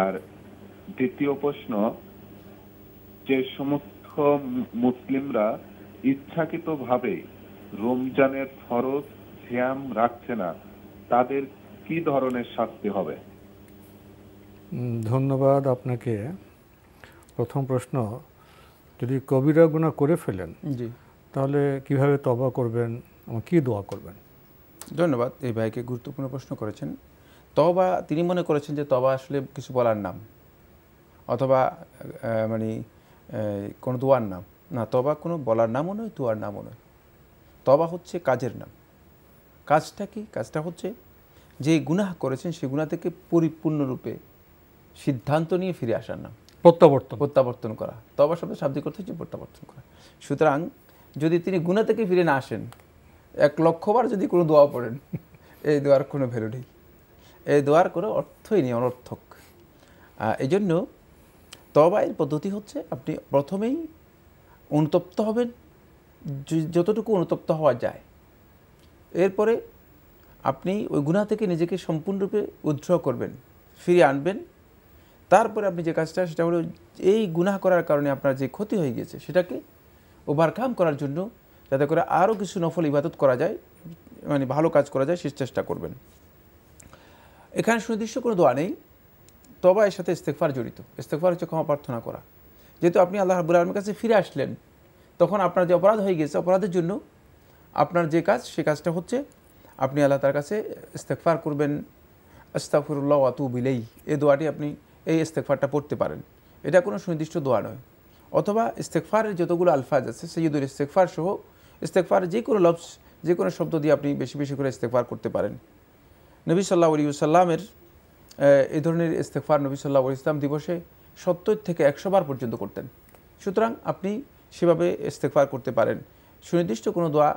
আর দ্বিতীয় প্রশ্ন যে সমস্ত মুসলিমরা ইচ্ছাকৃত ভাবে রমজানের ফরজ শ্যাম রাখছে না তাদের কি ধরনের শাস্তি হবে ধন্যবাদ আপনাকে প্রথম প্রশ্ন যদি কবিরা গুণা করে ফেলেন জি তাহলে কিভাবে তবা করবেন কি দোয়া করবেন ধন্যবাদ এই ভাইকে গুরুত্বপূর্ণ প্রশ্ন করেছেন তবা তিনি মনে করেছেন যে তবা আসলে কিছু বলার নাম অথবা মানে কোনো দোয়ার নাম না তবা কোনো বলার নামও নয় দোয়ার নামও নয় তবা হচ্ছে কাজের নাম কাজটা কি কাজটা হচ্ছে যে গুনাহ করেছেন সেই গুণা থেকে পরিপূর্ণরূপে সিদ্ধান্ত নিয়ে ফিরে আসার নাম প্রত্যাবর্তন প্রত্যাবর্তন করা তবা শব্দ শাব্দিক অর্থ হচ্ছে প্রত্যাবর্তন করা সুতরাং যদি তিনি গুণা থেকে ফিরে না আসেন এক লক্ষবার যদি কোনো দোয়া পড়েন এই দোয়ার কোনো ভ্যালু নেই এই দোয়ার কোনো অর্থই নেই অনর্থক এই জন্য তবাইয়ের পদ্ধতি হচ্ছে আপনি প্রথমেই অনুতপ্ত হবেন যতটুকু অনুতপ্ত হওয়া যায় এরপরে আপনি ওই গুণা থেকে নিজেকে সম্পূর্ণরূপে উদ্ধ করবেন ফিরিয়ে আনবেন তারপরে আপনি যে কাজটা সেটা হলো এই গুণা করার কারণে আপনার যে ক্ষতি হয়ে গিয়েছে সেটাকে ওভারকাম করার জন্য যাতে করে আরও কিছু নফল ইবাদত করা যায় মানে ভালো কাজ করা যায় সে চেষ্টা করবেন এখানে সুনির্দিষ্ট কোনো দোয়া নেই তবা এর সাথে ইস্তেকফার জড়িত ইস্তেকফার হচ্ছে ক্ষমা প্রার্থনা করা যেহেতু আপনি আল্লাহ হাবুল আলমের কাছে ফিরে আসলেন তখন আপনার যে অপরাধ হয়ে গেছে অপরাধের জন্য আপনার যে কাজ সে কাজটা হচ্ছে আপনি আল্লাহ তার কাছে ইস্তেকফার করবেন আস্তাফুরুল্লাহ আতু বিলেই এই দোয়াটি আপনি এই ইস্তেকফারটা পড়তে পারেন এটা কোনো সুনির্দিষ্ট দোয়া নয় অথবা ইস্তেকফারের যতগুলো আলফাজ আছে সৈয়দুল ইস্তেকফার সহ ইস্তেকফার যে কোনো লফস যে কোনো শব্দ দিয়ে আপনি বেশি বেশি করে ইস্তেকফার করতে পারেন নবী সাল্লাহ আলী সাল্লামের এ ধরনের ইস্তেকফার নবী সাল্লাহ ইসলাম দিবসে সত্তর থেকে একশো বার পর্যন্ত করতেন সুতরাং আপনি সেভাবে ইস্তেকফার করতে পারেন সুনির্দিষ্ট কোনো দোয়া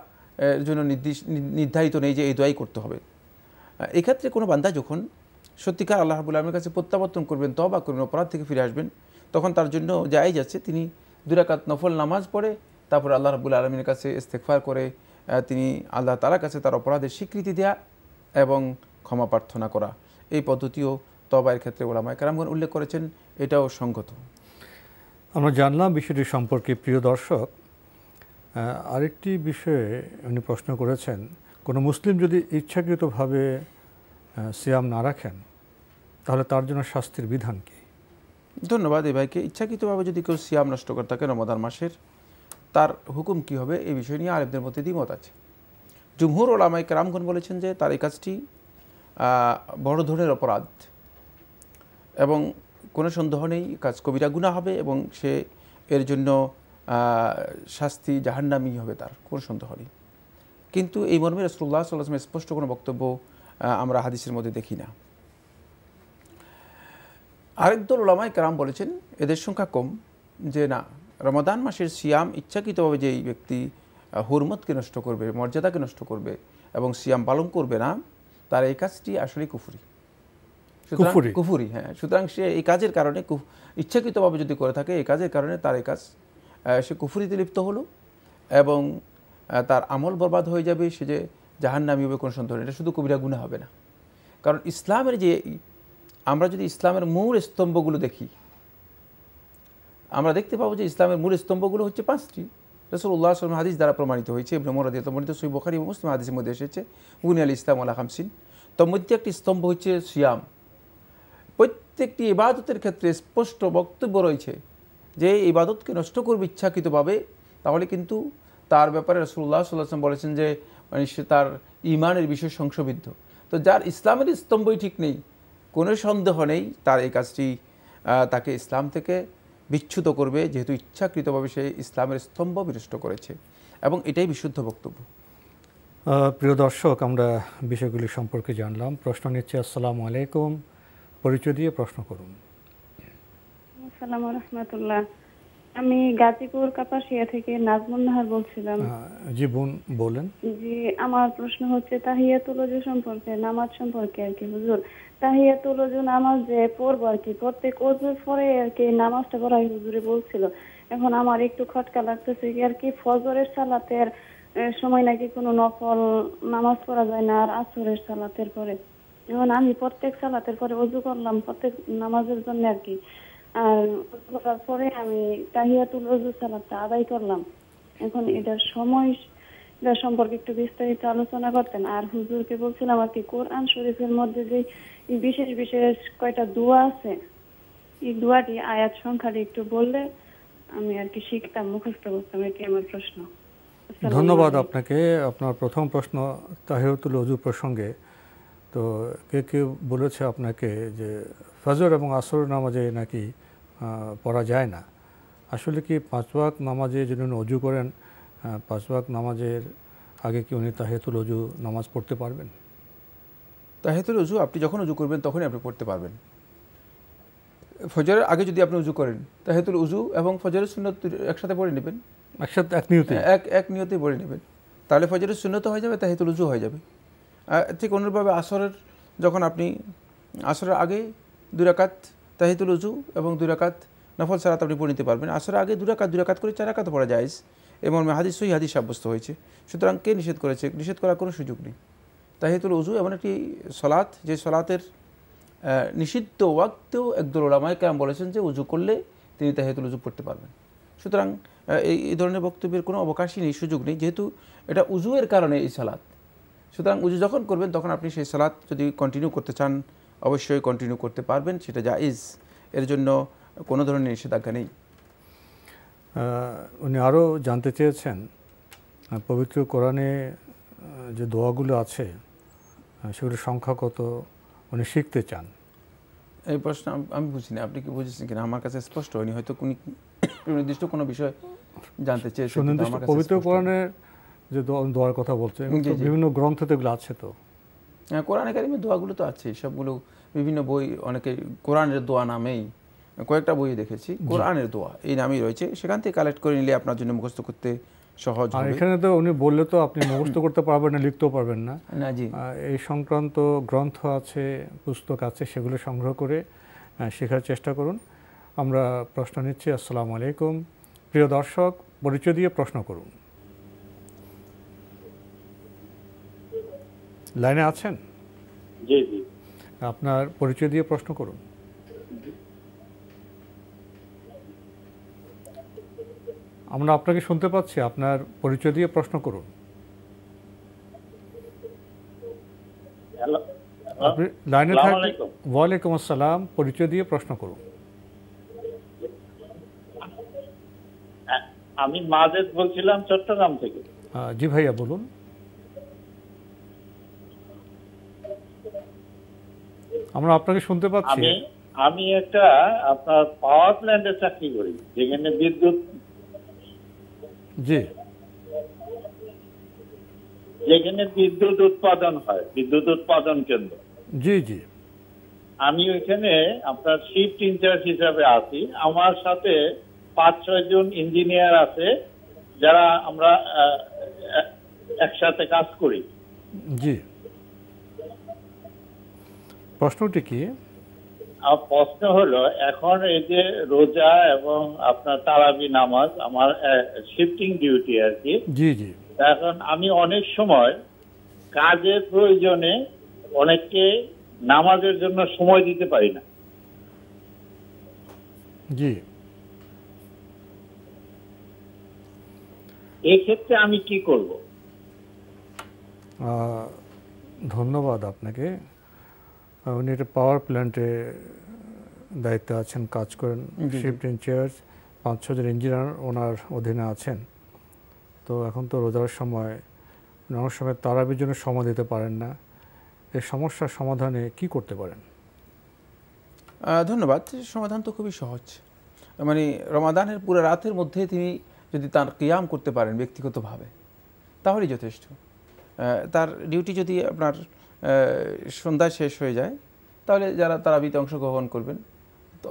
এর জন্য নির্দিষ্ট নির্ধারিত নেই যে এই দোয়াই করতে হবে এক্ষেত্রে কোনো বান্দা যখন সত্যিকার আল্লাহ রাবুল আলমের কাছে প্রত্যাবর্তন করবেন তবা করবেন অপরাধ থেকে ফিরে আসবেন তখন তার জন্য যাই যাচ্ছে তিনি দুরাকাত নফল নামাজ পড়ে তারপর আল্লাহ রাবুল আলমীর কাছে ইস্তেকফার করে তিনি আল্লাহ তালার কাছে তার অপরাধের স্বীকৃতি দেয়া এবং ক্ষমা প্রার্থনা করা এই পদ্ধতিও তবায়ের ক্ষেত্রে ওলামায় কারামগণ উল্লেখ করেছেন এটাও সঙ্গত আমরা জানলাম বিষয়টি সম্পর্কে প্রিয় দর্শক আরেকটি বিষয়ে উনি প্রশ্ন করেছেন কোনো মুসলিম যদি ইচ্ছাকৃতভাবে সিয়াম না রাখেন তাহলে তার জন্য শাস্তির বিধান কি ধন্যবাদ এই ভাইকে ইচ্ছাকৃতভাবে যদি কেউ সিয়াম নষ্ট করে থাকে রমাদান মাসের তার হুকুম কি হবে এই বিষয় নিয়ে আরেবদের মধ্যে দ্বিমত আছে জুমহুর ওলামাই রামগণ বলেছেন যে তার এই কাজটি বড় ধরনের অপরাধ এবং কোনো সন্দেহ নেই কাজ কবিরা গুণা হবে এবং সে এর জন্য শাস্তি জাহান্নামি হবে তার কোনো সন্দেহ নেই কিন্তু এই মর্মে রসুল্লাহ সাল্লাহামের স্পষ্ট কোনো বক্তব্য আমরা হাদিসের মধ্যে দেখি না আরেক দল ওলামায় কারাম বলেছেন এদের সংখ্যা কম যে না রমাদান মাসের সিয়াম ইচ্ছাকৃতভাবে যে এই ব্যক্তি হুরমতকে নষ্ট করবে মর্যাদাকে নষ্ট করবে এবং সিয়াম পালন করবে না তার এই কাজটি আসলে কুফুরি কুফুরি কুফুরি হ্যাঁ সুতরাং সে এই কাজের কারণে ইচ্ছাকৃতভাবে যদি করে থাকে এই কাজের কারণে তার এই কাজ সে কুফুরিতে লিপ্ত হলো এবং তার আমল বরবাদ হয়ে যাবে সে যে জাহান নামি হবে কোনো সন্দেহ এটা শুধু কবিরা গুণা হবে না কারণ ইসলামের যে আমরা যদি ইসলামের মূল স্তম্ভগুলো দেখি আমরা দেখতে পাবো যে ইসলামের মূল স্তম্ভগুলো হচ্ছে পাঁচটি রসুল উল্লাহ আসলাম হাদিস দ্বারা প্রমাণিত হয়েছে ভ্রমরাদি প্রমাণিত সই বখারি মুসলিম হাদিসের মধ্যে এসেছে গুনি আল ইসলাম আল্লাহ হামসিন তোর মধ্যে একটি স্তম্ভ হচ্ছে সিয়াম প্রত্যেকটি ইবাদতের ক্ষেত্রে স্পষ্ট বক্তব্য রয়েছে যে ইবাদতকে নষ্ট করবে ইচ্ছাকৃতভাবে তাহলে কিন্তু তার ব্যাপারে রসুল্লাহ সাল্লাম বলেছেন যে মানে সে তার ইমানের বিষয় সংশবিদ্ধ তো যার ইসলামের স্তম্ভই ঠিক নেই কোনো সন্দেহ নেই তার এই কাজটি তাকে ইসলাম থেকে বিচ্ছুত করবে যেহেতু ইচ্ছাকৃতভাবে সে ইসলামের স্তম্ভ বিনষ্ট করেছে এবং এটাই বিশুদ্ধ বক্তব্য প্রিয় দর্শক আমরা বিষয়গুলি সম্পর্কে জানলাম প্রশ্ন নিচ্ছে আসসালামু আলাইকুম পরিচয় দিয়ে প্রশ্ন করুন আমি গাজীপুর কাপাসিয়া থেকে নাজমুন নাহার বলছিলাম জি বোন বলেন জি আমার প্রশ্ন হচ্ছে তাহিয়াতুল ওযু সম্পর্কে নামাজ সম্পর্কে আর কি হুজুর তাহিয়াতুল ওযু নামাজ যে পড়ব আর কি প্রত্যেক ওযুর পরে আর কি নামাজটা পড়াই হুজুরে বলছিল এখন আমার একটু খটকা লাগতেছে কি আর কি ফজরের সালাতের সময় নাকি কোনো নফল নামাজ পড়া যায় না আর আসরের সালাতের পরে এখন আমি প্রত্যেক সালাতের পরে অজু করলাম প্রত্যেক নামাজের জন্য আর কি আর করার পরে আমি তাহিয়াতুল অজু আদায় করলাম এখন এটার সময় এটা সম্পর্কে একটু বিস্তারিত আলোচনা করতেন আর হুজুরকে বলছিলাম আর কি কোরআন শরীফের মধ্যে যে বিশেষ বিশেষ কয়টা দোয়া আছে এই দোয়াটি আয়াত সংখ্যাটি একটু বললে আমি আর কি শিখতাম মুখস্থ করতাম এটি আমার প্রশ্ন ধন্যবাদ আপনাকে আপনার প্রথম প্রশ্ন তাহিরতুল অজু প্রসঙ্গে তো কে কে বলেছে আপনাকে যে ফজর এবং আসর নামাজে নাকি পড়া যায় না আসলে কি পাঁচ ওয়াক নামাজে যদি উনি অজু করেন পাঁচ ওয়াক নামাজের আগে কি উনি তাহেতুল অজু নামাজ পড়তে পারবেন তাহেতুল অজু আপনি যখন অজু করবেন তখনই আপনি পড়তে পারবেন ফজরের আগে যদি আপনি উজু করেন তাহেতুল উজু এবং ফজরের সুন্নত একসাথে পড়ে নেবেন একসাথে এক নিয়তে এক এক নিয়তেই পড়ে নেবেন তাহলে ফজরের সুন্নত হয়ে যাবে তাহেতুল উজু হয়ে যাবে ঠিক অনুরূপভাবে আসরের যখন আপনি আসরের আগে দুরাকাত তাহিতুল উজু এবং দুরাকাত নফল সারাত আপনি পড়ে নিতে পারবেন আসরের আগে দুরাকাত দুরাকাত করে চারাকাত পড়া যায় এবং হাদিস সহি হাদিস সাব্যস্ত হয়েছে সুতরাং কে নিষেধ করেছে নিষেধ করার কোনো সুযোগ নেই তাহিতুল উজু এমন একটি সলাত যে সলাতের নিষিদ্ধ ওয়াক্তেও একদল ওলামায় কেমন বলেছেন যে উজু করলে তিনি তাহিতুল উজু পড়তে পারবেন সুতরাং এই ধরনের বক্তব্যের কোনো অবকাশই নেই সুযোগ নেই যেহেতু এটা উজুয়ের কারণে এই সালাত সুতরাং উজু যখন করবেন তখন আপনি সেই সালাদ যদি কন্টিনিউ করতে চান অবশ্যই কন্টিনিউ করতে পারবেন সেটা ইজ এর জন্য কোনো ধরনের নিষেধাজ্ঞা নেই উনি আরও জানতে চেয়েছেন পবিত্র কোরআনে যে দোয়াগুলো আছে সেগুলোর সংখ্যা কত উনি শিখতে চান এই প্রশ্ন আমি বুঝিনি আপনি কি বুঝেছেন কিনা আমার কাছে স্পষ্ট হয়নি হয়তো উনি নির্দিষ্ট কোনো বিষয় জানতে চেয়েছেন পবিত্র কোরআনের যে দোয়ার কথা বলছেন বিভিন্ন তো এগুলো আছে তো হ্যাঁ কোরআন একাডেমির দোয়াগুলো তো আছে সবগুলো বিভিন্ন বই অনেকে কোরআনের দোয়া নামেই কয়েকটা বই দেখেছি কোরআনের দোয়া এই নামই রয়েছে সেখান থেকে কালেক্ট করে নিলে আপনার জন্য মুখস্থ করতে সহজ আর এখানে তো উনি বললে তো আপনি মুখস্থ করতে পারবেন না লিখতেও পারবেন না না জি এই সংক্রান্ত গ্রন্থ আছে পুস্তক আছে সেগুলো সংগ্রহ করে শেখার চেষ্টা করুন আমরা প্রশ্ন নিচ্ছি আসসালামু আলাইকুম প্রিয় দর্শক পরিচয় দিয়ে প্রশ্ন করুন লাইনে আছেন জি জি আপনার পরিচয় দিয়ে প্রশ্ন করুন আমরা আপনাকে শুনতে পাচ্ছি আপনার পরিচয় দিয়ে প্রশ্ন করুন আপনি লাইনে ওয়ালাইকুম আসসালাম পরিচয় দিয়ে প্রশ্ন করুন আমি মাজেদ বলছিলাম চট্টগ্রাম থেকে জি ভাইয়া বলুন আমরা আপনাকে শুনতে পাচ্ছি আমি একটা আপনার পাওয়ার প্ল্যান্টে চাকরি করি যেখানে বিদ্যুৎ জি যেখানে বিদ্যুৎ উৎপাদন হয় বিদ্যুৎ উৎপাদন কেন্দ্র জি জি আমি ওইখানে আপনার শিফট ইনচার্জ হিসাবে আছি আমার সাথে পাঁচ ছয় জন ইঞ্জিনিয়ার আছে যারা আমরা একসাথে কাজ করি জি প্রশ্নটি কি প্রশ্ন হলো এখন এই যে রোজা এবং আপনার তারাবি নামাজ আমার শিফটিং ডিউটি আর কি জি জি এখন আমি অনেক সময় কাজের প্রয়োজনে অনেককে নামাজের জন্য সময় দিতে পারি না জি এক্ষেত্রে আমি কি করব ধন্যবাদ আপনাকে উনি একটা পাওয়ার প্ল্যান্টে দায়িত্বে আছেন কাজ করেন শিফট চেয়ার্স পাঁচ ছজন ইঞ্জিনিয়ার ওনার অধীনে আছেন তো এখন তো রোজার সময় মানে অনেক সময় তারাবির জন্য সময় দিতে পারেন না এ সমস্যার সমাধানে কি করতে পারেন ধন্যবাদ সমাধান তো খুবই সহজ মানে রমাদানের পুরো রাতের মধ্যে তিনি যদি তার ক্রিয়াম করতে পারেন ব্যক্তিগতভাবে তাহলেই যথেষ্ট তার ডিউটি যদি আপনার সন্ধ্যায় শেষ হয়ে যায় তাহলে যারা তারাবিতে অংশগ্রহণ করবেন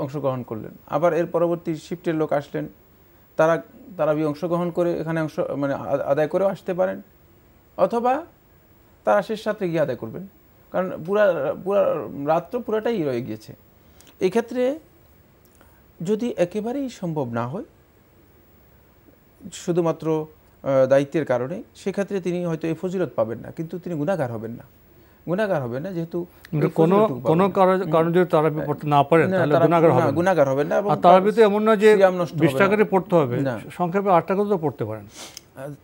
অংশগ্রহণ করলেন আবার এর পরবর্তী শিফটের লোক আসলেন তারা তারাবি অংশগ্রহণ করে এখানে অংশ মানে আদায় করেও আসতে পারেন অথবা তারা শেষ সাথে গিয়ে আদায় করবেন কারণ পুরা পুরা রাত্র পুরাটাই রয়ে গিয়েছে এক্ষেত্রে যদি একেবারেই সম্ভব না হয় শুধুমাত্র দায়িত্বের কারণে সেক্ষেত্রে তিনি হয়তো এ ফজিলত পাবেন না কিন্তু তিনি গুণাগার হবেন না গুণাগার হবে না যেহেতু মানে কোনো কোনো কারণে যদি তারাবি পড়তে না পারেন তাহলে গুণাগার হবে না গুণাগার হবে না আর তো এমন না যে বিশ করে পড়তে হবে সংক্ষেপে আট টাকা তো পড়তে পারেন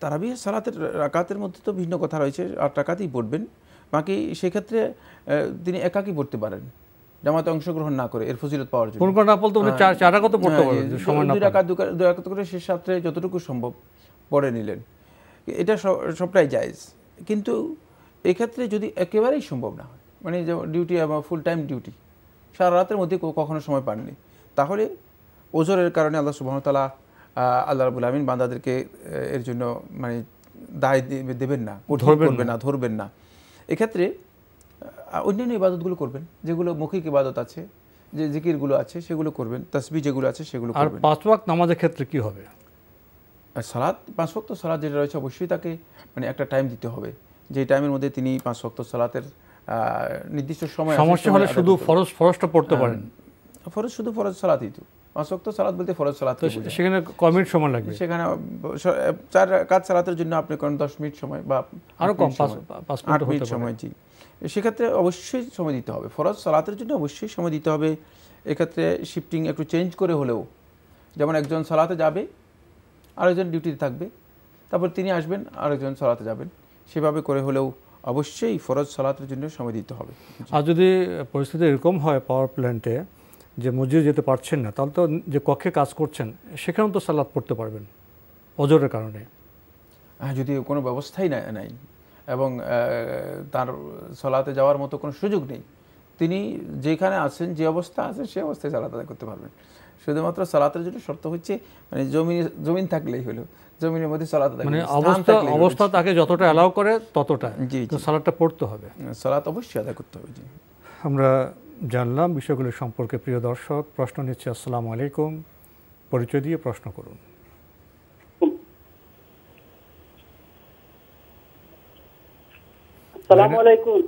তারাবি সালাতের রাকাতের মধ্যে তো ভিন্ন কথা রয়েছে আট টাকাতেই পড়বেন বাকি সেক্ষেত্রে তিনি একাকি পড়তে পারেন জামাতে অংশগ্রহণ না করে এর ফজিলত পাওয়ার জন্য কোন না বলতে মানে চার চার কত পড়তে পারে সময় না দুই রাকাত দুই রাকাত করে শেষ সাথে যতটুকু সম্ভব পড়ে নিলেন এটা সবটাই জায়েজ কিন্তু এক্ষেত্রে যদি একেবারেই সম্ভব না হয় মানে যেমন ডিউটি ফুল টাইম ডিউটি সারা রাতের মধ্যে কখনো সময় পাননি তাহলে ওজোরের কারণে আল্লাহ সুবাহতালা আল্লাহ রাবুল আমিন বান্দাদেরকে এর জন্য মানে দায় দেবেন না করবেন না ধরবেন না এক্ষেত্রে অন্যান্য ইবাদতগুলো করবেন যেগুলো মৌখিক ইবাদত আছে যে জিকিরগুলো আছে সেগুলো করবেন তসবি যেগুলো আছে সেগুলো আর পাঁচ ওয়াক্ত নামাজের ক্ষেত্রে কি হবে সালাদ পাঁচ ওয়াক্ত সালাদ যেটা রয়েছে অবশ্যই তাকে মানে একটা টাইম দিতে হবে যে টাইমের মধ্যে তিনি পাঁচ শক্ত সালাতের নির্দিষ্ট সময় সমস্যা হলে শুধু ফরজ ফরজটা পড়তে হ্যাঁ। পারেন ফরজ শুধু ফরজ সালাতই তো পাঁচ শক্ত সালাত বলতে ফরজ সালাত সেখানে কমিট মিনিট সময় লাগবে সেখানে চার কাজ সালাতের জন্য আপনি করেন দশ মিনিট সময় বা আরও কম আট মিনিট সময় জি সেক্ষেত্রে অবশ্যই সময় দিতে হবে ফরজ সালাতের জন্য অবশ্যই সময় দিতে হবে এক্ষেত্রে শিফটিং একটু চেঞ্জ করে হলেও যেমন একজন সালাতে যাবে আরেকজন ডিউটিতে থাকবে তারপর তিনি আসবেন আরেকজন সালাতে যাবেন সেভাবে করে হলেও অবশ্যই ফরজ সালাতের জন্য সময় দিতে হবে আর যদি পরিস্থিতি এরকম হয় পাওয়ার প্ল্যান্টে যে মসজিদে যেতে পারছেন না তাহলে তো যে কক্ষে কাজ করছেন সেখানেও তো সালাদ পড়তে পারবেন অজরের কারণে হ্যাঁ যদি কোনো ব্যবস্থাই নাই এবং তার সলাতে যাওয়ার মতো কোনো সুযোগ নেই তিনি যেখানে আছেন যে অবস্থা আছেন সে অবস্থায় সালাত আদায় করতে পারবেন শুধুমাত্র সালাতের জন্য শর্ত হচ্ছে মানে জমি জমিন থাকলেই হলো জমিনের মধ্যে সালাত মানে অবস্থা অবস্থা তাকে যতটা অ্যালাউ করে ততটা জি সালাদটা পড়তে হবে সালাত অবশ্যই আদায় করতে হবে জি আমরা জানলাম বিষয়গুলো সম্পর্কে প্রিয় দর্শক প্রশ্ন নিচ্ছে আসসালামু আলাইকুম পরিচয় দিয়ে প্রশ্ন করুন আসসালামু আলাইকুম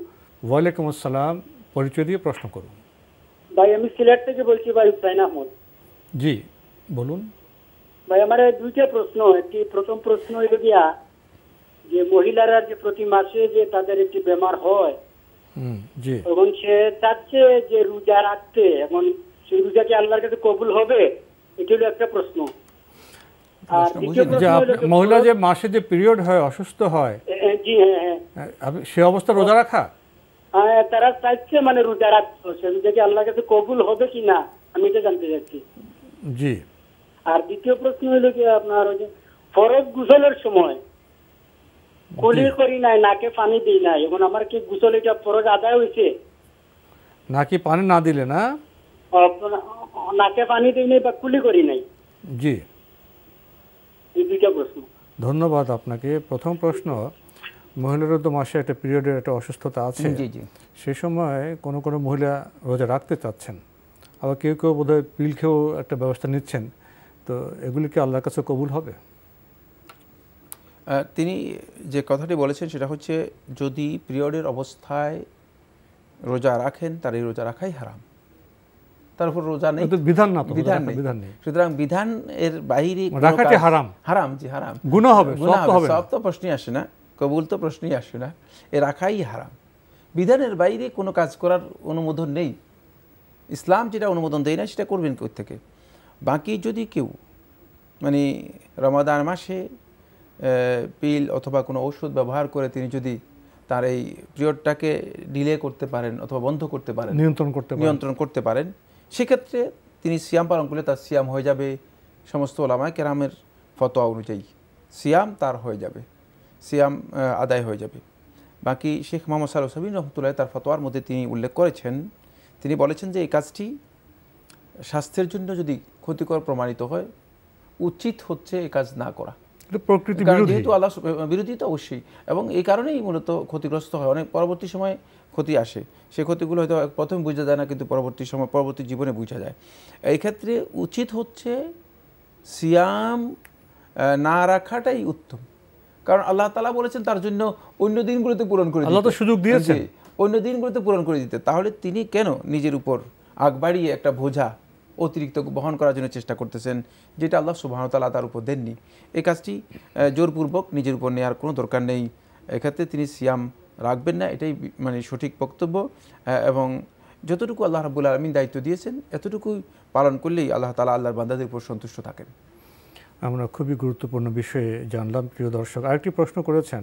ওয়ালাইকুম আসসালাম পরিচয় দিয়ে প্রশ্ন করুন ভাই আমি সিলেট থেকে বলছি ভাই হুসাইন আহমদ জি বলুন ভাই আমার দুইটা প্রশ্ন একটি প্রথম প্রশ্ন হইল গিয়া যে মহিলারা যে প্রতি মাসে যে তাদের একটি বেমার হয় সে চাচ্ছে যে রোজা রাখতে সেই রোজা কি আল্লাহর কাছে কবুল হবে এটি হলো একটা প্রশ্ন মহিলা যে মাসে যে পিরিয়ড হয় অসুস্থ হয় জি হ্যাঁ, হ্যাঁ।, হ্যাঁ সে অবস্থা রোজা রাখা হ্যাঁ, তারা চাইছে মানে রোজা রাখছে সে রোজা কি আল্লাহর কাছে কবুল হবে কি না আমি এটা জানতে চাচ্ছি জি আর দ্বিতীয় প্রশ্ন হলো কি আপনার ওই যে ফরজ গোসলের সময় কুলি করি নাই নাকে পানি দিই নাই এখন আমার কি গুসল এটা ফরজ আদায় হয়েছে নাকি পানি না দিলে না নাকে পানি দিই নাই বা কুলি করি নাই জি দুইটা প্রশ্ন ধন্যবাদ আপনাকে প্রথম প্রশ্ন মহিলারও তো মাসে একটা পিরিয়ডের একটা অসুস্থতা আছে সে সময় কোনো কোনো মহিলা রোজা রাখতে চাচ্ছেন আবার কেউ কেউ হয় পিল খেয়েও একটা ব্যবস্থা নিচ্ছেন তো এগুলি কি আল্লাহর কাছে কবুল হবে তিনি যে কথাটি বলেছেন সেটা হচ্ছে যদি পিরিয়ডের অবস্থায় রোজা রাখেন তার এই রোজা রাখাই হারাম রোজা নেই বিধান না বিধান নেই বিধান নেই সুতরাং বিধান এর বাইরে রাখাটি হারাম হারাম জি হারাম হবে গুনাহ হবে সব তো প্রশ্নই আসে না কবুল তো প্রশ্নই আসে না এ রাখাই হারাম বিধানের বাইরে কোনো কাজ করার অনুমোদন নেই ইসলাম যেটা অনুমোদন দেয় না সেটা করবেন কোথ থেকে বাকি যদি কেউ মানে রমাদান মাসে পিল অথবা কোনো ঔষধ ব্যবহার করে তিনি যদি তার এই পিরিয়ডটাকে ডিলে করতে পারেন অথবা বন্ধ করতে পারেন নিয়ন্ত্রণ করতে নিয়ন্ত্রণ করতে পারেন সেক্ষেত্রে তিনি সিয়াম পালন করলে তার সিয়াম হয়ে যাবে সমস্ত ওলামায় কেরামের ফতোয়া অনুযায়ী সিয়াম তার হয়ে যাবে সিয়াম আদায় হয়ে যাবে বাকি শেখ মোহাম্মদ সাল সাবিন রহমতুল্লাহ তার ফতোয়ার মধ্যে তিনি উল্লেখ করেছেন তিনি বলেছেন যে এই কাজটি স্বাস্থ্যের জন্য যদি ক্ষতিকর প্রমাণিত হয় উচিত হচ্ছে এ কাজ না করা প্রকৃতি যেহেতু আল্লাহ বিরোধী তো অবশ্যই এবং এই কারণেই মূলত ক্ষতিগ্রস্ত হয় অনেক পরবর্তী সময় ক্ষতি আসে সে ক্ষতিগুলো হয়তো প্রথমে বুঝা যায় না কিন্তু পরবর্তী সময় পরবর্তী জীবনে বুঝা যায় এই ক্ষেত্রে উচিত হচ্ছে সিয়াম না রাখাটাই উত্তম কারণ আল্লাহ তালা বলেছেন তার জন্য অন্য দিনগুলোতে পূরণ করে আল্লাহ তো সুযোগ দিয়েছে অন্য দিনগুলোতে পূরণ করে দিতে তাহলে তিনি কেন নিজের উপর আগ বাড়িয়ে একটা বোঝা অতিরিক্ত বহন করার জন্য চেষ্টা করতেছেন যেটা আল্লাহ সুবাহতাল্লাহ তার উপর দেননি এই কাজটি জোরপূর্বক নিজের উপর নেওয়ার কোনো দরকার নেই এক্ষেত্রে তিনি সিয়াম রাখবেন না এটাই মানে সঠিক বক্তব্য এবং যতটুকু আল্লাহ রাবুল আলমিন দায়িত্ব দিয়েছেন এতটুকু পালন করলেই আল্লাহ তালা আল্লাহর বান্দাদের উপর সন্তুষ্ট থাকেন আমরা খুবই গুরুত্বপূর্ণ বিষয়ে জানলাম প্রিয় দর্শক আরেকটি প্রশ্ন করেছেন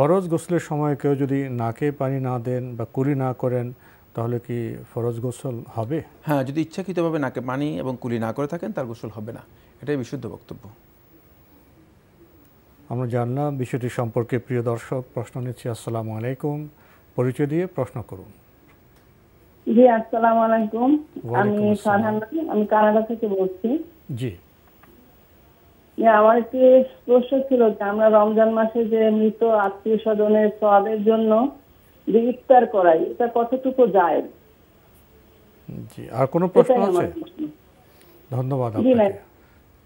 ফরজ গোসলের সময় কেউ যদি নাকে পানি না দেন বা কুলি না করেন তাহলে কি ফরজ গোসল হবে হ্যাঁ যদি ইচ্ছাকৃতভাবে নাকে পানি এবং কুলি না করে থাকেন তার গোসল হবে না এটাই বিশুদ্ধ বক্তব্য আমরা জানলাম বিষয়টি সম্পর্কে প্রিয় দর্শক প্রশ্ন নিচ্ছি আসসালাম আলাইকুম পরিচয় দিয়ে প্রশ্ন করুন জি আসসালামু আলাইকুম আমি আমি কানাডা থেকে বলছি জি হ্যাঁ, আমার একটি প্রশ্ন ছিল যে আমরা রমজান মাসে যে মৃত আত্মীয় স্বজনের সবের জন্য যে ইফতার করাই এটা কতটুকু যায় জি আর কোনো প্রশ্ন আছে ধন্যবাদ আপনাকে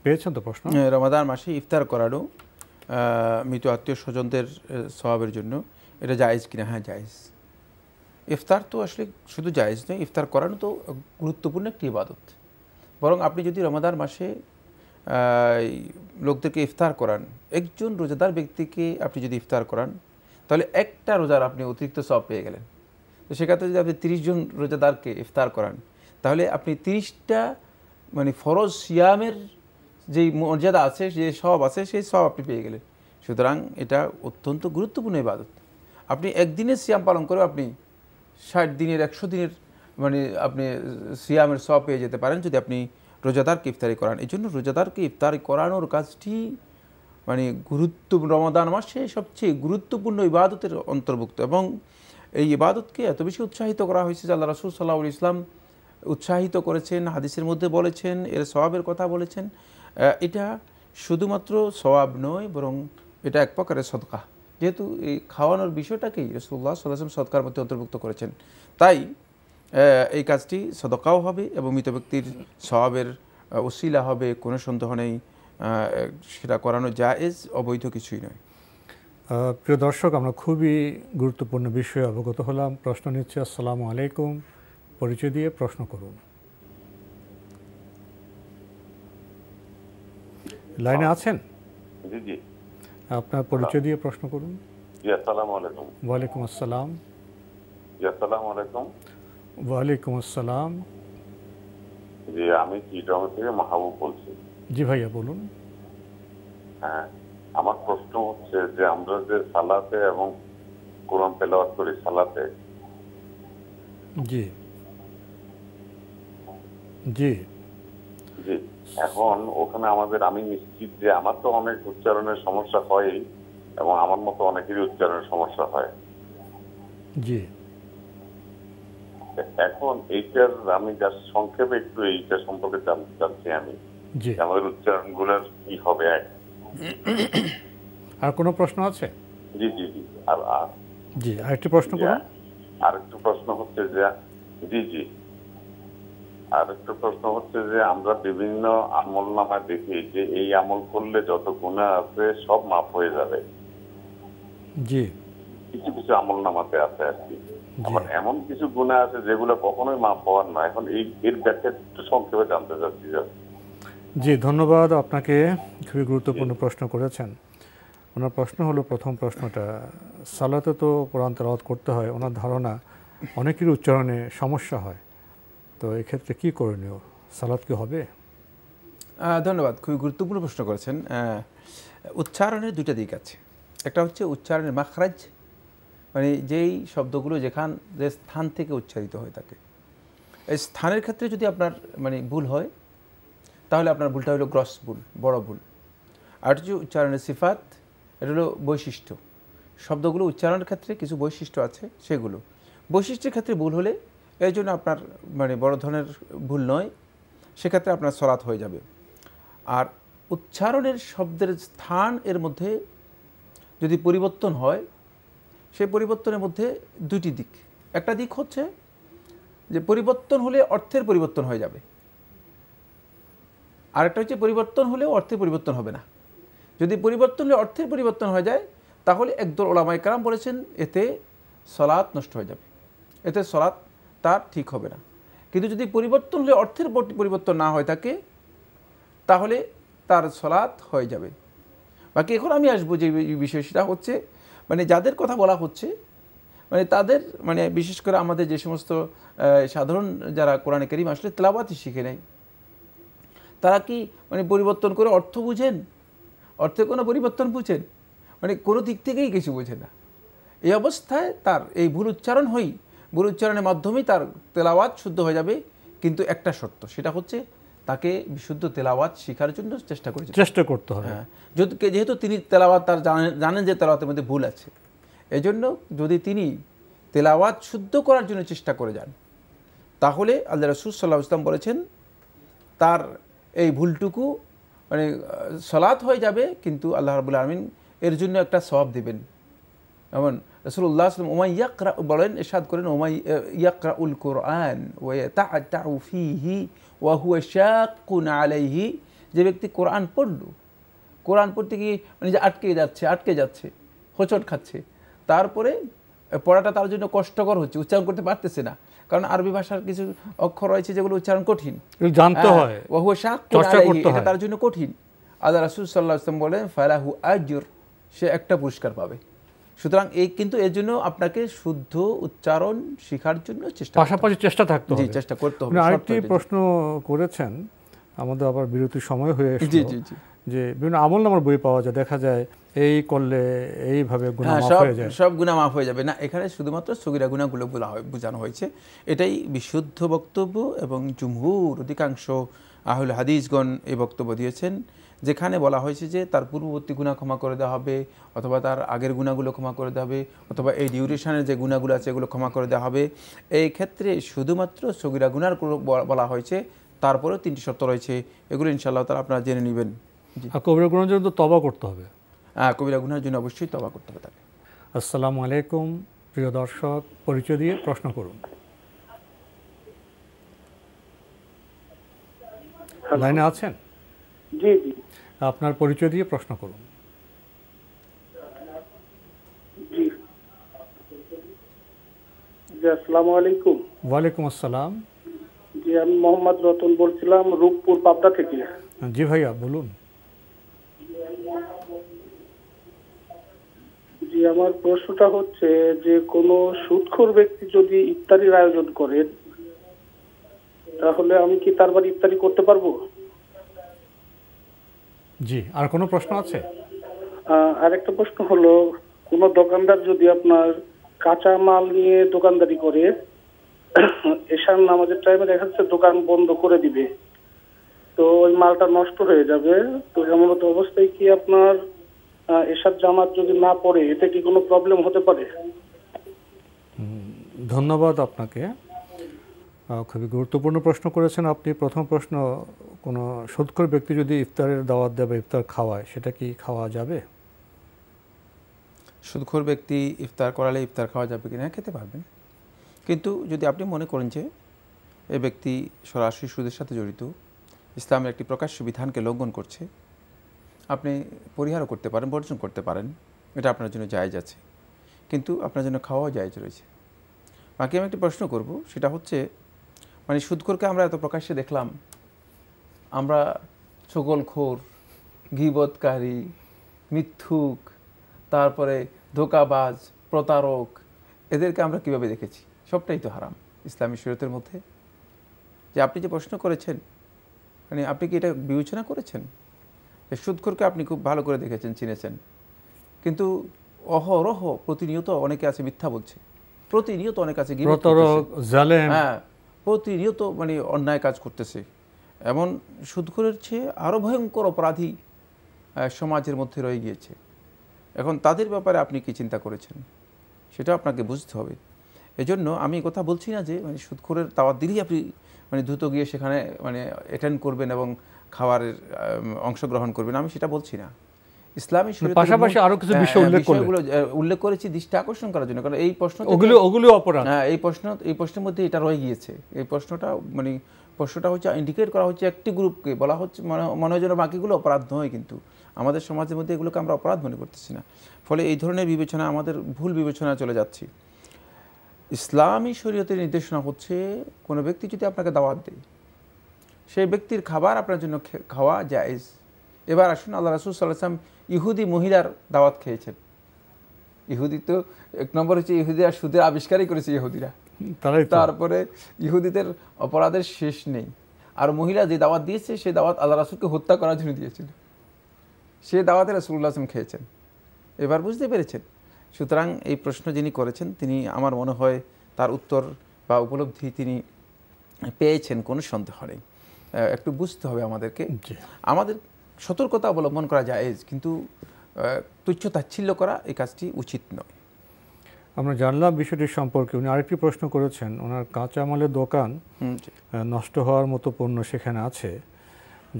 পেয়েছেন তো প্রশ্ন রমাদান মাসে ইফতার করানো মৃত আত্মীয় স্বজনদের স্বভাবের জন্য এটা জায়েজ কিনা হ্যাঁ জায়েজ ইফতার তো আসলে শুধু জায়েজ নয় ইফতার করানো তো গুরুত্বপূর্ণ একটি ইবাদত বরং আপনি যদি রমাদান মাসে লোকদেরকে ইফতার করান একজন রোজাদার ব্যক্তিকে আপনি যদি ইফতার করান তাহলে একটা রোজার আপনি অতিরিক্ত সব পেয়ে গেলেন তো সেক্ষেত্রে যদি আপনি তিরিশ জন রোজাদারকে ইফতার করান তাহলে আপনি তিরিশটা মানে ফরজ সিয়ামের যেই মর্যাদা আছে যে সব আছে সেই সব আপনি পেয়ে গেলেন সুতরাং এটা অত্যন্ত গুরুত্বপূর্ণ ইবাদত আপনি একদিনের সিয়াম পালন করে আপনি ষাট দিনের একশো দিনের মানে আপনি সিয়ামের সব পেয়ে যেতে পারেন যদি আপনি রোজাদারকে ইফতারি করান এই জন্য রোজাদারকে ইফতারি করানোর কাজটি মানে গুরুত্বপূর্ণ রমাদান মাসে সবচেয়ে গুরুত্বপূর্ণ ইবাদতের অন্তর্ভুক্ত এবং এই ইবাদতকে এত বেশি উৎসাহিত করা হয়েছে যে আল্লাহ রসুল সাল্লাহ ইসলাম উৎসাহিত করেছেন হাদিসের মধ্যে বলেছেন এর স্বভাবের কথা বলেছেন এটা শুধুমাত্র সবাব নয় বরং এটা এক প্রকারের সদকা যেহেতু এই খাওয়ানোর বিষয়টাকেই রসুল্লাহ সাল্লাহ সদকার মধ্যে অন্তর্ভুক্ত করেছেন তাই এই কাজটি সদকাও হবে এবং মৃত ব্যক্তির স্বভাবের অশিলা হবে কোনো সন্দেহ নেই সেটা করানো জায়েজ অবৈধ কিছুই নয় প্রিয় দর্শক আমরা খুবই গুরুত্বপূর্ণ বিষয়ে অবগত হলাম প্রশ্ন নিচ্ছে আসসালামু আলাইকুম পরিচয় দিয়ে প্রশ্ন করুন লাইনে আছেন জি জি আপনার পরিচয় দিয়ে প্রশ্ন করুন জি আলাইকুম ওয়ালাইকুম আসসালাম জি আলাইকুম ওয়ালাইকুম আসসালাম জি আমি চিটং থেকে মাহবুব বলছি জি ভাইয়া বলুন হ্যাঁ আমার প্রশ্ন হচ্ছে যে আমরা যে সালাতে এবং কোরআন তেলাওয়াত করি সালাতে জি জি জি এখন ওখানে আমাদের আমি নিশ্চিত যে আমার তো অনেক উচ্চারণের সমস্যা হয় এবং আমার মতো অনেকেরই উচ্চারণের সমস্যা হয় জি এখন এইটার আমি জাস্ট সংক্ষেপে একটু এইটা সম্পর্কে জানতে আমি আমার উচ্চারণ গুলার কি হবে এক আর কোনো প্রশ্ন আছে জি জি জি আর জি আরেকটি প্রশ্ন করুন আরেকটু প্রশ্ন হচ্ছে যে জি জি আরেকটু প্রশ্ন হচ্ছে যে আমরা বিভিন্ন আমল নামা দেখি যে এই আমল করলে যত গুণা আছে সব মাফ হয়ে যাবে জি কিছু কিছু আমল নামাতে আছে আর কি আবার এমন কিছু গুণা আছে যেগুলো কখনোই মাপ হওয়ার না এখন এই এর ব্যাখ্যা সংক্ষেপে জানতে চাচ্ছি জি ধন্যবাদ আপনাকে খুবই গুরুত্বপূর্ণ প্রশ্ন করেছেন ওনার প্রশ্ন হলো প্রথম প্রশ্নটা সালাতে তো কোরআন তেলাওয়াত করতে হয় ওনার ধারণা অনেকের উচ্চারণে সমস্যা হয় তো এক্ষেত্রে কি করণীয় সালাত কি হবে ধন্যবাদ খুবই গুরুত্বপূর্ণ প্রশ্ন করেছেন উচ্চারণের দুইটা দিক আছে একটা হচ্ছে উচ্চারণের মাখরাজ মানে যেই শব্দগুলো যেখান যে স্থান থেকে উচ্চারিত হয়ে থাকে এই স্থানের ক্ষেত্রে যদি আপনার মানে ভুল হয় তাহলে আপনার ভুলটা হলো গ্রস ভুল বড় ভুল আর কিছু উচ্চারণের সিফাত এটা হলো বৈশিষ্ট্য শব্দগুলো উচ্চারণের ক্ষেত্রে কিছু বৈশিষ্ট্য আছে সেগুলো বৈশিষ্ট্যের ক্ষেত্রে ভুল হলে এর জন্য আপনার মানে বড় ধরনের ভুল নয় সেক্ষেত্রে আপনার সরাত হয়ে যাবে আর উচ্চারণের শব্দের স্থান এর মধ্যে যদি পরিবর্তন হয় সেই পরিবর্তনের মধ্যে দুইটি দিক একটা দিক হচ্ছে যে পরিবর্তন হলে অর্থের পরিবর্তন হয়ে যাবে আরেকটা হচ্ছে পরিবর্তন হলেও অর্থের পরিবর্তন হবে না যদি পরিবর্তন হলে অর্থের পরিবর্তন হয়ে যায় তাহলে একদল ওলামাই কালাম বলেছেন এতে সলাৎ নষ্ট হয়ে যাবে এতে সলাৎ তার ঠিক হবে না কিন্তু যদি পরিবর্তন হলে অর্থের পরিবর্তন না হয় থাকে তাহলে তার সলাৎ হয়ে যাবে বাকি এখন আমি আসবো যে বিষয় সেটা হচ্ছে মানে যাদের কথা বলা হচ্ছে মানে তাদের মানে বিশেষ করে আমাদের যে সমস্ত সাধারণ যারা কোরআনে করিম আসলে তেলাবাতি শিখে নেয় তারা কি মানে পরিবর্তন করে অর্থ বুঝেন অর্থে কোনো পরিবর্তন বুঝেন মানে কোনো দিক থেকেই কিছু বোঝে না এই অবস্থায় তার এই ভুল উচ্চারণ হই ভুল উচ্চারণের মাধ্যমেই তার তেলাওয়াত শুদ্ধ হয়ে যাবে কিন্তু একটা সত্য সেটা হচ্ছে তাকে বিশুদ্ধ তেলাওয়াত শেখার জন্য চেষ্টা করেছে চেষ্টা করতে হবে হ্যাঁ। যদি যেহেতু তিনি তেলাওয়াত তার জানেন যে তেলাওয়াতের মধ্যে ভুল আছে এজন্য যদি তিনি তেলাওয়াত শুদ্ধ করার জন্য চেষ্টা করে যান তাহলে আল্লাহ রসুল সাল্লাহ ইসলাম বলেছেন তার এই ভুলটুকু মানে সলাৎ হয়ে যাবে কিন্তু আল্লাহ রাবুল আলমিন এর জন্য একটা সবাব দেবেন এমন রসুল উল্লাহ আসলাম ওমাই ইয়াকরা বলেন এসাদ করেন ওমাই ইয়াকরা উল কোরআন ওয়ে তাহি ওয়াহুয়া শাকুন আলাইহি যে ব্যক্তি কোরআন পড়ল কোরআন পড়তে গিয়ে মানে যে আটকে যাচ্ছে আটকে যাচ্ছে হোচট খাচ্ছে তারপরে পড়াটা তার জন্য কষ্টকর হচ্ছে উচ্চারণ করতে পারতেছে না কারণ আরবি ভাষার কিছু অক্ষর রয়েছে যেগুলো উচ্চারণ কঠিন জানতে হ্যাঁ, হয় ওয়াহুয়া শাকুন আলাইহি এটা তার জন্য কঠিন আল্লাহ রাসূল সাল্লাল্লাহু আলাইহি ওয়াসাল্লাম বলেন ফালাহু আজর সে একটা পুরস্কার পাবে সুতরাং এই কিন্তু এর জন্য আপনাকে শুদ্ধ উচ্চারণ শেখার জন্য চেষ্টা পাশাপাশি চেষ্টা থাকতে হবে চেষ্টা করতে হবে আরেকটি প্রশ্ন করেছেন আমাদের আবার বিরতি সময় হয়ে এসেছে জি জি জি যে বিভিন্ন আমল নামার বই পাওয়া যায় দেখা যায় এই করলে এইভাবে গুণা হ্যাঁ, মাফ হয়ে যায় সব গুণা মাফ হয়ে যাবে না এখানে শুধুমাত্র সগিরা গুণাগুলো বলা হয় বোঝানো হয়েছে এটাই বিশুদ্ধ বক্তব্য এবং জুমহুর অধিকাংশ আহুল হাদিসগণ এই বক্তব্য দিয়েছেন যেখানে বলা হয়েছে যে তার পূর্ববর্তী গুণা ক্ষমা করে দেওয়া হবে অথবা তার আগের গুণাগুলো ক্ষমা করে দেওয়া হবে অথবা এই ডিউরেশনের যে গুণাগুলো আছে এগুলো ক্ষমা করে দেওয়া হবে এই ক্ষেত্রে শুধুমাত্র সগিরা গুনার বলা হয়েছে তারপরেও তিনটি শর্ত রয়েছে এগুলো ইনশাল্লাহ তারা আপনারা জেনে নেবেন কবিরা গুণার জন্য তো তবা করতে হবে হ্যাঁ কবিরা গুনার জন্য অবশ্যই তবা করতে হবে তাকে আসসালামু আলাইকুম প্রিয় দর্শক পরিচয় দিয়ে প্রশ্ন করুন লাইনে আছেন জি জি আপনার পরিচয় দিয়ে প্রশ্ন করুন জি জি আসসালামু আলাইকুম ওয়ালাইকুম আসসালাম জি আমি রতন বলছিলাম রূপপুর পাবনা থেকে জি ভাইয়া বলুন জি আমার প্রশ্নটা হচ্ছে যে কোনো ব্যক্তি যদি আয়োজন করেন তাহলে আমি কি তার বাড়ি ইফতারি করতে পারবো জি আর কোনো প্রশ্ন আছে আরেকটা প্রশ্ন হলো কোনো দোকানদার যদি আপনার কাঁচা মাল নিয়ে দোকানদারি করে এশার নামাজের টাইমে দেখা যাচ্ছে দোকান বন্ধ করে দিবে তো ওই মালটা নষ্ট হয়ে যাবে তো এমনত অবস্থায় কি আপনার এসব জামাত যদি না পড়ে এতে কি কোনো প্রবলেম হতে পারে ধন্যবাদ আপনাকে খুবই গুরুত্বপূর্ণ প্রশ্ন করেছেন আপনি প্রথম প্রশ্ন কোনো সৎকর ব্যক্তি যদি ইফতারের দাওয়াত দেয় বা ইফতার খাওয়ায় সেটা কি খাওয়া যাবে সুদখোর ব্যক্তি ইফতার করালে ইফতার খাওয়া যাবে কিনা খেতে পারবেন কিন্তু যদি আপনি মনে করেন যে এ ব্যক্তি সরাসরি সুদের সাথে জড়িত ইসলামের একটি প্রকাশ্য বিধানকে লঙ্ঘন করছে আপনি পরিহারও করতে পারেন বর্জন করতে পারেন এটা আপনার জন্য জায়জ আছে কিন্তু আপনার জন্য খাওয়াও জায়জ রয়েছে বাকি আমি একটি প্রশ্ন করব সেটা হচ্ছে মানে সুদকরকে আমরা এত প্রকাশ্যে দেখলাম আমরা চকলখোর গিবৎকারী মিথ্যুক তারপরে ধোকাবাজ প্রতারক এদেরকে আমরা কিভাবে দেখেছি সবটাই তো হারাম ইসলামী শরীয়তের মধ্যে যে আপনি যে প্রশ্ন করেছেন মানে আপনি কি এটা বিবেচনা করেছেন সুৎখোরকে আপনি খুব ভালো করে দেখেছেন চিনেছেন কিন্তু অহরহ প্রতিনিয়ত অনেকে আছে মিথ্যা বলছে প্রতিনিয়ত অনেক আছে হ্যাঁ প্রতিনিয়ত মানে অন্যায় কাজ করতেছে এমন সুদখোরের চেয়ে আরও ভয়ঙ্কর অপরাধী সমাজের মধ্যে রয়ে গিয়েছে এখন তাদের ব্যাপারে আপনি কি চিন্তা করেছেন সেটা আপনাকে বুঝতে হবে এজন্য আমি কথা বলছি না যে মানে সুদখোরের তাওয়ার দিলেই আপনি মানে দ্রুত গিয়ে সেখানে মানে অ্যাটেন্ড করবেন এবং খাবারের অংশগ্রহণ করবেন আমি সেটা বলছি না ইসলামী মানে পাশাপাশি আরো কিছু হ্যাঁ, বিষয় হ্যাঁ, উল্লেখ করলেন উল্লেখ করেছি দৃষ্টি আকর্ষণ করার জন্য কারণ এই প্রশ্ন ওগুলো ওগুলো অপরাধ হ্যাঁ এই প্রশ্ন এই প্রশ্নের মধ্যে এটা রয়ে গিয়েছে এই প্রশ্নটা মানে স্পর্শটা হচ্ছে ইন্ডিকেট করা হচ্ছে একটি গ্রুপকে বলা হচ্ছে মনে মনে যেন বাকিগুলো অপরাধ নয় কিন্তু আমাদের সমাজের মধ্যে এগুলোকে আমরা অপরাধ মনে করতেছি না ফলে এই ধরনের বিবেচনা আমাদের ভুল বিবেচনা চলে যাচ্ছে ইসলামী শরীয়তের নির্দেশনা হচ্ছে কোনো ব্যক্তি যদি আপনাকে দাওয়াত দেয় সেই ব্যক্তির খাবার আপনার জন্য খাওয়া জায়েজ এবার আসুন আল্লাহ রাসুল সাল্লাহাম ইহুদি মহিলার দাওয়াত খেয়েছেন ইহুদি তো এক নম্বর হচ্ছে ইহুদিরা সুদের আবিষ্কারই করেছে ইহুদিরা তারপরে ইহুদিদের অপরাধের শেষ নেই আর মহিলা যে দাওয়াত দিয়েছে সেই দাওয়াত আল্লাহ রাসুলকে হত্যা করার জন্য দিয়েছিল সে দাওয়াতে রাসুল্লাহ আসলাম খেয়েছেন এবার বুঝতে পেরেছেন সুতরাং এই প্রশ্ন যিনি করেছেন তিনি আমার মনে হয় তার উত্তর বা উপলব্ধি তিনি পেয়েছেন কোনো সন্দেহ নেই একটু বুঝতে হবে আমাদেরকে আমাদের সতর্কতা অবলম্বন করা যায় কিন্তু তুচ্ছ তাচ্ছিল্য করা এই কাজটি উচিত নয় আমরা জানলাম বিষয়টি সম্পর্কে উনি আরেকটি প্রশ্ন করেছেন ওনার কাঁচামালের দোকান নষ্ট হওয়ার মতো পণ্য সেখানে আছে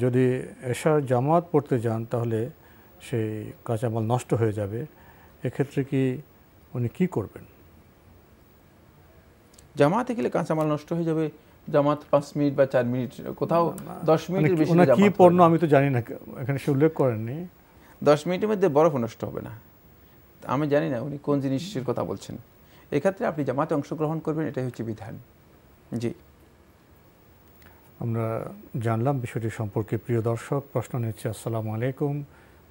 যদি এশার জামাত পড়তে যান তাহলে সেই কাঁচামাল নষ্ট হয়ে যাবে এক্ষেত্রে কি উনি কি করবেন জামাতে গেলে কাঁচামাল নষ্ট হয়ে যাবে জামাত পাঁচ মিনিট বা চার মিনিট কোথাও দশ মিনিটের মানে বেশি কি পণ্য আমি তো জানি না এখানে সে উল্লেখ করেননি দশ মিনিটের মধ্যে বরফ নষ্ট হবে না আমি জানি না উনি কোন জিনিসের কথা বলছেন এক্ষেত্রে আপনি জামাতে অংশগ্রহণ করবেন এটাই হচ্ছে বিধান জি আমরা জানলাম বিষয়টি সম্পর্কে প্রিয় দর্শক প্রশ্ন নিচ্ছে আসসালামু আলাইকুম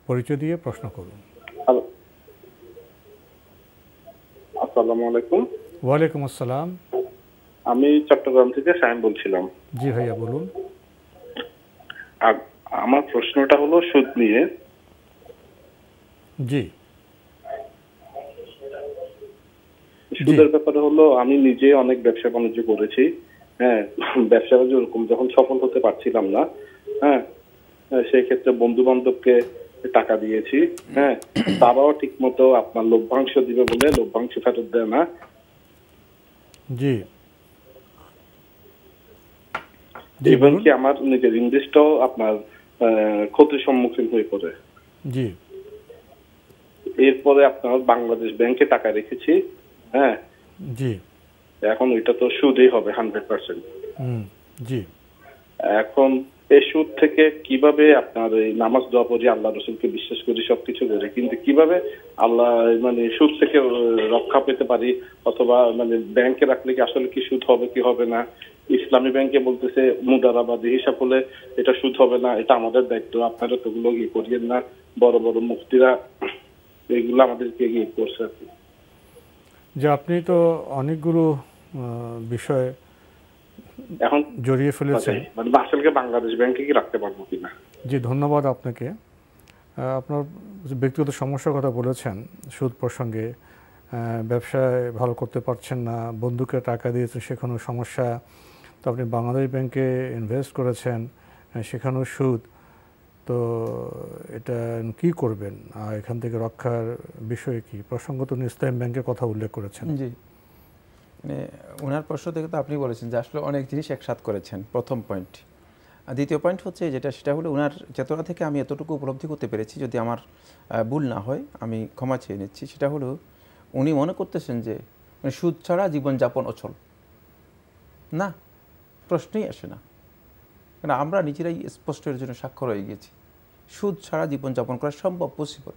পরিচয় দিয়ে প্রশ্ন করুন আসসালামু আলাইকুম ওয়ালাইকুম আসসালাম আমি চট্টগ্রাম থেকে সায়ন বলছিলাম জি ভাইয়া বলুন আমার প্রশ্নটা হলো সুদ নিয়ে জি ওষুধের ব্যাপারে হলো আমি নিজে অনেক ব্যবসা বাণিজ্য করেছি হ্যাঁ ব্যবসা বাণিজ্য ওরকম যখন সফল হতে পারছিলাম না হ্যাঁ, হ্যাঁ সেই ক্ষেত্রে বন্ধু বান্ধবকে টাকা দিয়েছি হ্যাঁ তারাও ঠিক মতো আপনার লভ্যাংশ দিবে বলে লভ্যাংশ ফেরত দেয় না জি এবং কি আমার নিজের ইংলিশটাও আপনার ক্ষতির সম্মুখীন হয়ে পড়ে জি এরপরে আপনার বাংলাদেশ ব্যাংকে টাকা রেখেছি হ্যাঁ জি এখন ওইটা তো সুদই হবে হান্ড্রেড পার্সেন্ট জি এখন এই সুদ থেকে কিভাবে আপনার এই নামাজ দোয়া পড়ি আল্লাহ রসুলকে বিশ্বাস করি সবকিছু করি কিন্তু কিভাবে আল্লাহ মানে সুদ থেকে রক্ষা পেতে পারি অথবা মানে ব্যাংকে রাখলে কি আসলে কি সুদ হবে কি হবে না ইসলামী ব্যাংকে বলতেছে মুদারাবাদি হিসাব হলে এটা সুদ হবে না এটা আমাদের দায়িত্ব আপনারা তোগুলো ইয়ে করিয়েন না বড় বড় মুক্তিরা এগুলো আমাদেরকে ইয়ে করছে আর কি যে আপনি তো অনেকগুলো বিষয়ে এখন জড়িয়ে ফেলেছেন আচ্ছা, মানে বাংলাদেশ ব্যাংকে কি রাখতে পারবো কিনা জি ধন্যবাদ আপনাকে আপনার ব্যক্তিগত সমস্যার কথা বলেছেন সুদ প্রসঙ্গে ব্যবসায় ভালো করতে পারছেন না বন্ধুকে টাকা দিয়েছেন সেখানেও সমস্যা তো আপনি বাংলাদেশ ব্যাংকে ইনভেস্ট করেছেন সেখানেও সুদ তো এটা কি করবেন আর এখান থেকে রক্ষার বিষয়ে কি তো ইসলাম ব্যাংকের কথা উল্লেখ করেছেন জি মানে ওনার প্রশ্ন থেকে তো আপনি বলেছেন যে আসলে অনেক জিনিস একসাথ করেছেন প্রথম পয়েন্ট দ্বিতীয় পয়েন্ট হচ্ছে যেটা সেটা হলো ওনার চেতনা থেকে আমি এতটুকু উপলব্ধি করতে পেরেছি যদি আমার ভুল না হয় আমি ক্ষমা চেয়ে নিচ্ছি সেটা হলো উনি মনে করতেছেন যে মানে সুদ ছাড়া জীবনযাপন অচল না প্রশ্নই আসে না কেন আমরা নিজেরাই স্পষ্টের জন্য স্বাক্ষর হয়ে গেছি সুদ ছাড়া জীবনযাপন করা সম্ভব পসিবল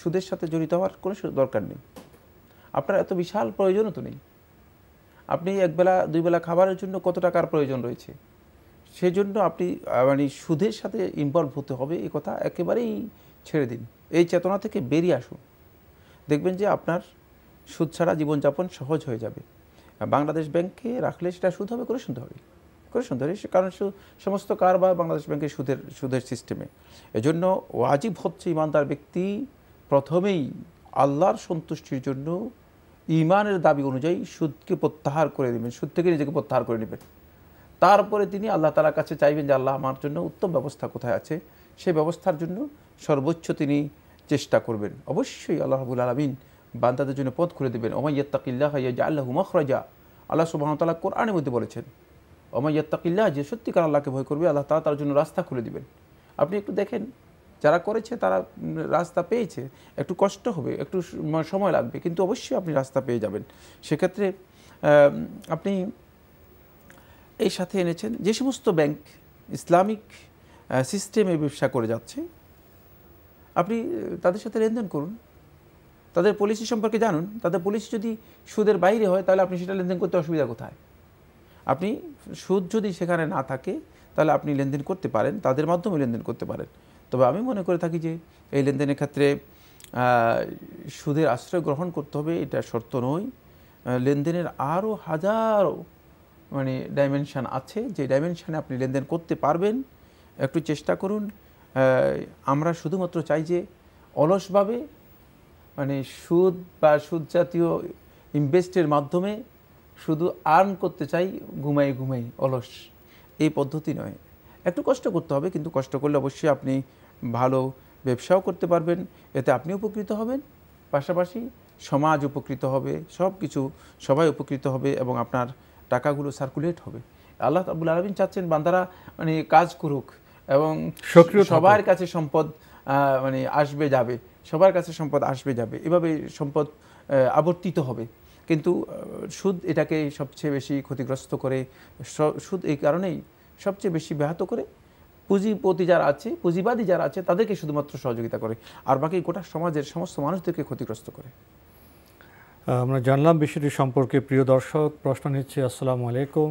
সুদের সাথে জড়িত হওয়ার কোনো দরকার নেই আপনার এত বিশাল প্রয়োজনও তো নেই আপনি একবেলা দুইবেলা খাবারের জন্য কত টাকার প্রয়োজন রয়েছে সেজন্য আপনি মানে সুদের সাথে ইনভলভ হতে হবে এ কথা একেবারেই ছেড়ে দিন এই চেতনা থেকে বেরিয়ে আসুন দেখবেন যে আপনার সুদ ছাড়া জীবনযাপন সহজ হয়ে যাবে বাংলাদেশ ব্যাংকে রাখলে সেটা সুদ হবে করে শুনতে হবে খুব সুন্দর কারণ সমস্ত কারবার বাংলাদেশ ব্যাংকের সুদের সুদের সিস্টেমে এজন্য ওয়াজিব হচ্ছে ইমানদার ব্যক্তি প্রথমেই আল্লাহর সন্তুষ্টির জন্য ইমানের দাবি অনুযায়ী সুদকে প্রত্যাহার করে দেবেন সুদ থেকে নিজেকে প্রত্যাহার করে নেবেন তারপরে তিনি আল্লাহ তালার কাছে চাইবেন যে আল্লাহ আমার জন্য উত্তম ব্যবস্থা কোথায় আছে সেই ব্যবস্থার জন্য সর্বোচ্চ তিনি চেষ্টা করবেন অবশ্যই আল্লাহ রাবুল আলমিন বান্দাদের জন্য পথ খুলে দেবেন ওমাইয়াত্তাকিল্লাহ আল্লাহ মখরাজা আল্লাহ সুবাহতাল্লাহ কোরআনের মধ্যে বলেছেন অমাইয়াত্তাকিল্লাহ যে সত্যিকার আল্লাহকে ভয় করবে আল্লাহ তালা তার জন্য রাস্তা খুলে দিবেন আপনি একটু দেখেন যারা করেছে তারা রাস্তা পেয়েছে একটু কষ্ট হবে একটু সময় লাগবে কিন্তু অবশ্যই আপনি রাস্তা পেয়ে যাবেন সেক্ষেত্রে আপনি এই সাথে এনেছেন যে সমস্ত ব্যাংক ইসলামিক সিস্টেমে ব্যবসা করে যাচ্ছে আপনি তাদের সাথে লেনদেন করুন তাদের পলিসি সম্পর্কে জানুন তাদের পলিসি যদি সুদের বাইরে হয় তাহলে আপনি সেটা লেনদেন করতে অসুবিধা কোথায় আপনি সুদ যদি সেখানে না থাকে তাহলে আপনি লেনদেন করতে পারেন তাদের মাধ্যমে লেনদেন করতে পারেন তবে আমি মনে করে থাকি যে এই লেনদেনের ক্ষেত্রে সুদের আশ্রয় গ্রহণ করতে হবে এটা শর্ত নয় লেনদেনের আরও হাজারো মানে ডাইমেনশান আছে যে ডাইমেনশানে আপনি লেনদেন করতে পারবেন একটু চেষ্টা করুন আমরা শুধুমাত্র চাই যে অলসভাবে মানে সুদ বা সুদ জাতীয় ইনভেস্টের মাধ্যমে শুধু আর্ন করতে চাই ঘুমাই ঘুমাই অলস এই পদ্ধতি নয় একটু কষ্ট করতে হবে কিন্তু কষ্ট করলে অবশ্যই আপনি ভালো ব্যবসাও করতে পারবেন এতে আপনি উপকৃত হবেন পাশাপাশি সমাজ উপকৃত হবে সব কিছু সবাই উপকৃত হবে এবং আপনার টাকাগুলো সার্কুলেট হবে আল্লাহ আবুল আলমিন চাচ্ছেন বান্দারা মানে কাজ করুক এবং সক্রিয় সবার কাছে সম্পদ মানে আসবে যাবে সবার কাছে সম্পদ আসবে যাবে এভাবে সম্পদ আবর্তিত হবে কিন্তু সুদ এটাকে সবচেয়ে বেশি ক্ষতিগ্রস্ত করে সুদ এই কারণেই সবচেয়ে বেশি ব্যাহত করে পুঁজিপতি যারা আছে পুঁজিবাদী যারা আছে তাদেরকে শুধুমাত্র সহযোগিতা করে আর বাকি গোটা সমাজের সমস্ত মানুষদেরকে ক্ষতিগ্রস্ত করে আমরা জানলাম বিষয়টি সম্পর্কে প্রিয় দর্শক প্রশ্ন নিচ্ছে আসসালামু আলাইকুম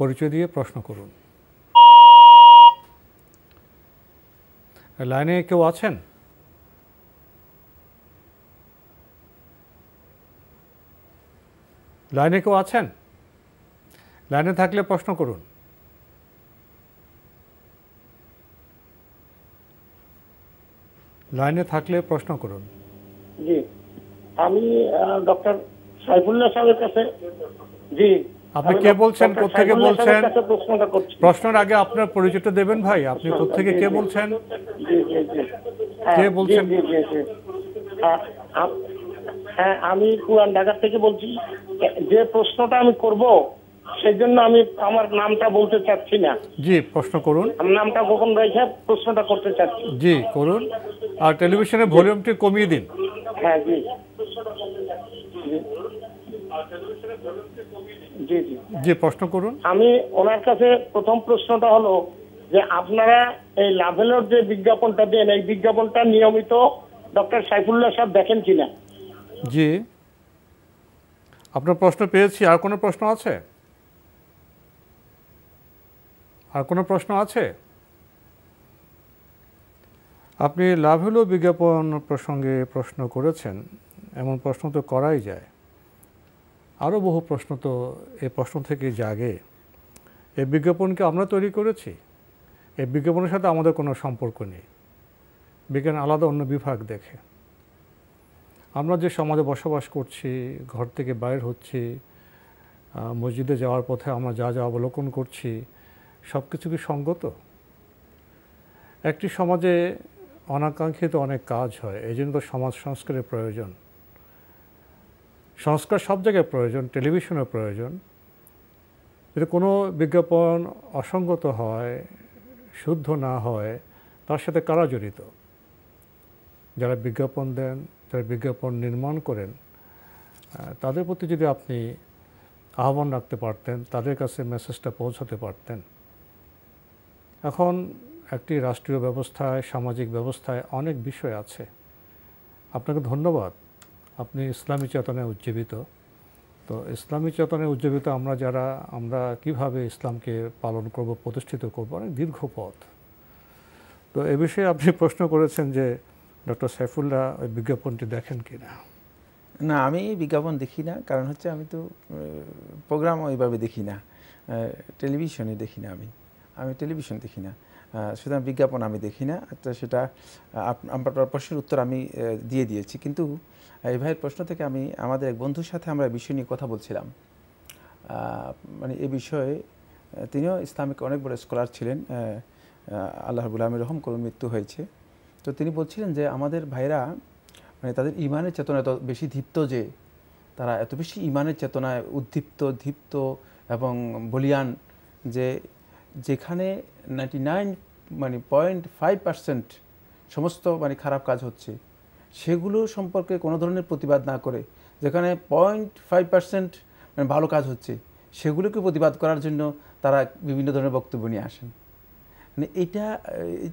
পরিচয় দিয়ে প্রশ্ন করুন লাইনে কেউ আছেন লাইনে কেউ আছেন লাইনে থাকলে প্রশ্ন করুন লাইনে থাকলে প্রশ্ন করুন জি আমি ডক্টর সাইফুল্লাহ সাহেবের কাছে জি আপনি কে বলছেন কোথেকে বলছেন প্রশ্নের আগে আপনার পরিচয়টা দেবেন ভাই আপনি কোথেকে কে বলছেন হ্যাঁ, কে বলছেন হ্যাঁ, হ্যাঁ আমি পুরান ঢাকা থেকে বলছি যে প্রশ্নটা আমি করব সেই জন্য আমি আমার নামটা বলতে চাচ্ছি না জি প্রশ্ন করুন আমি নামটা গোপন রেখে প্রশ্নটা করতে চাচ্ছি জি করুন আর টেলিভিশনের ভলিউমটি কমিয়ে দিন হ্যাঁ জি জি জি জি প্রশ্ন করুন আমি ওনার কাছে প্রথম প্রশ্নটা হলো যে আপনারা এই লাভেলের যে বিজ্ঞাপনটা দেন এই বিজ্ঞাপনটা নিয়মিত ডক্টর সাইফুল্লাহ সাহেব দেখেন কিনা জি আপনার প্রশ্ন পেয়েছি আর কোনো প্রশ্ন আছে আর কোনো প্রশ্ন আছে আপনি লাভেলো বিজ্ঞাপন প্রসঙ্গে প্রশ্ন করেছেন এমন প্রশ্ন তো করাই যায় আরও বহু প্রশ্ন তো এ প্রশ্ন থেকে জাগে এই বিজ্ঞাপনকে আমরা তৈরি করেছি এই বিজ্ঞাপনের সাথে আমাদের কোনো সম্পর্ক নেই বিজ্ঞান আলাদা অন্য বিভাগ দেখে আমরা যে সমাজে বসবাস করছি ঘর থেকে বাইর হচ্ছি মসজিদে যাওয়ার পথে আমরা যা যা অবলোকন করছি সব কিছু কি সঙ্গত একটি সমাজে অনাকাঙ্ক্ষিত অনেক কাজ হয় এই জন্য তো সমাজ সংস্কারের প্রয়োজন সংস্কার সব জায়গায় প্রয়োজন টেলিভিশনের প্রয়োজন যদি কোনো বিজ্ঞাপন অসঙ্গত হয় শুদ্ধ না হয় তার সাথে কারা জড়িত যারা বিজ্ঞাপন দেন যারা বিজ্ঞাপন নির্মাণ করেন তাদের প্রতি যদি আপনি আহ্বান রাখতে পারতেন তাদের কাছে মেসেজটা পৌঁছাতে পারতেন এখন একটি রাষ্ট্রীয় ব্যবস্থায় সামাজিক ব্যবস্থায় অনেক বিষয় আছে আপনাকে ধন্যবাদ আপনি ইসলামী চেতনায় উজ্জীবিত তো ইসলামী চেতনায় উজ্জীবিত আমরা যারা আমরা কিভাবে ইসলামকে পালন করব প্রতিষ্ঠিত করব অনেক দীর্ঘ পথ তো এ বিষয়ে আপনি প্রশ্ন করেছেন যে ডক্টর সাইফুল্লাহ ওই বিজ্ঞাপনটি দেখেন কি না না আমি বিজ্ঞাপন দেখি না কারণ হচ্ছে আমি তো প্রোগ্রাম ওইভাবে দেখি না টেলিভিশনে দেখি না আমি আমি টেলিভিশন দেখি না সুতরাং বিজ্ঞাপন আমি দেখি না তো সেটা আপনার প্রশ্নের উত্তর আমি দিয়ে দিয়েছি কিন্তু এই ভাইয়ের প্রশ্ন থেকে আমি আমাদের এক বন্ধুর সাথে আমরা বিষয় নিয়ে কথা বলছিলাম মানে এ বিষয়ে তিনিও ইসলামিক অনেক বড় স্কলার ছিলেন আল্লাহ রবুল আমি রহম করুন মৃত্যু হয়েছে তো তিনি বলছিলেন যে আমাদের ভাইরা মানে তাদের ইমানের চেতনা এত বেশি ধীপ্ত যে তারা এত বেশি ইমানের চেতনায় উদ্দীপ্ত ধীপ্ত এবং বলিয়ান যে যেখানে নাইনটি নাইন মানে পয়েন্ট ফাইভ পার্সেন্ট সমস্ত মানে খারাপ কাজ হচ্ছে সেগুলো সম্পর্কে কোনো ধরনের প্রতিবাদ না করে যেখানে পয়েন্ট ফাইভ পার্সেন্ট মানে ভালো কাজ হচ্ছে সেগুলোকে প্রতিবাদ করার জন্য তারা বিভিন্ন ধরনের বক্তব্য নিয়ে আসেন মানে এটা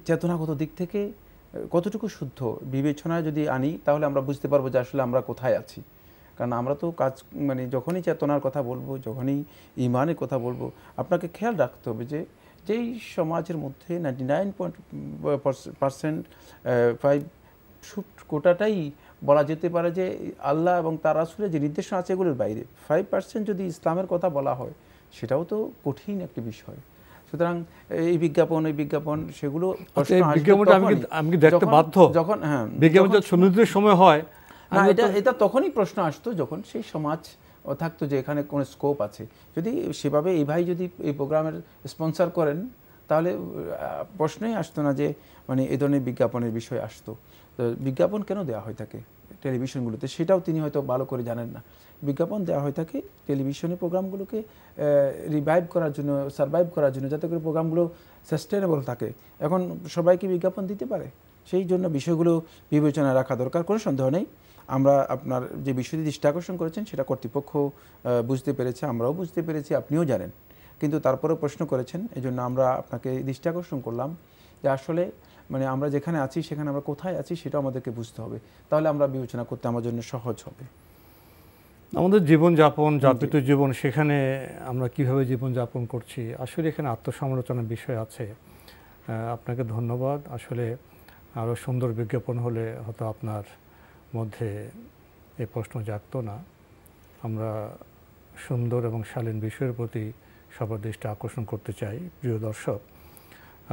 চেতনাগত দিক থেকে কতটুকু শুদ্ধ বিবেচনায় যদি আনি তাহলে আমরা বুঝতে পারবো যে আসলে আমরা কোথায় আছি কারণ আমরা তো কাজ মানে যখনই চেতনার কথা বলবো যখনই ইমানের কথা বলবো আপনাকে খেয়াল রাখতে হবে যে যেই সমাজের মধ্যে ninety nine point percent five কোটাটাই বলা যেতে পারে যে আল্লাহ এবং তার আসলে যে নির্দেশনা আছে এগুলোর বাইরে ফাইভ পার্সেন্ট যদি ইসলামের কথা বলা হয় সেটাও তো কঠিন একটি বিষয় সুতরাং এই বিজ্ঞাপন ওই বিজ্ঞাপন সেগুলো আমি দেখতে বাধ্য যখন হ্যাঁ বিজ্ঞাপনটা সুনির্দিষ্ট সময় হয় না এটা এটা তখনই প্রশ্ন আসতো যখন সেই সমাজ থাকতো যে এখানে কোনো স্কোপ আছে যদি সেভাবে এই ভাই যদি এই প্রোগ্রামের স্পন্সার করেন তাহলে প্রশ্নই আসতো না যে মানে এ ধরনের বিজ্ঞাপনের বিষয় আসতো তো বিজ্ঞাপন কেন দেওয়া হয় থাকে টেলিভিশনগুলোতে সেটাও তিনি হয়তো ভালো করে জানেন না বিজ্ঞাপন দেওয়া হয়ে থাকে টেলিভিশনে প্রোগ্রামগুলোকে রিভাইভ করার জন্য সারভাইভ করার জন্য যাতে করে প্রোগ্রামগুলো সাস্টেনেবল থাকে এখন সবাইকে বিজ্ঞাপন দিতে পারে সেই জন্য বিষয়গুলো বিবেচনা রাখা দরকার কোনো সন্দেহ নেই আমরা আপনার যে বিষয়টি দৃষ্টি আকর্ষণ করেছেন সেটা কর্তৃপক্ষ বুঝতে পেরেছে আমরাও বুঝতে পেরেছি আপনিও জানেন কিন্তু তারপরেও প্রশ্ন করেছেন এই জন্য আমরা আপনাকে দৃষ্টি আকর্ষণ করলাম যে আসলে মানে আমরা যেখানে আছি সেখানে আমরা কোথায় আছি সেটা আমাদেরকে বুঝতে হবে তাহলে আমরা বিবেচনা করতে আমার জন্য সহজ হবে আমাদের জীবনযাপন যাপিত জীবন সেখানে আমরা কিভাবে জীবনযাপন করছি আসলে এখানে আত্মসমালোচনার বিষয় আছে আপনাকে ধন্যবাদ আসলে আরও সুন্দর বিজ্ঞাপন হলে হয়তো আপনার মধ্যে এ প্রশ্ন জাগত না আমরা সুন্দর এবং শালীন বিষয়ের প্রতি সবার দৃষ্টি আকর্ষণ করতে চাই প্রিয় দর্শক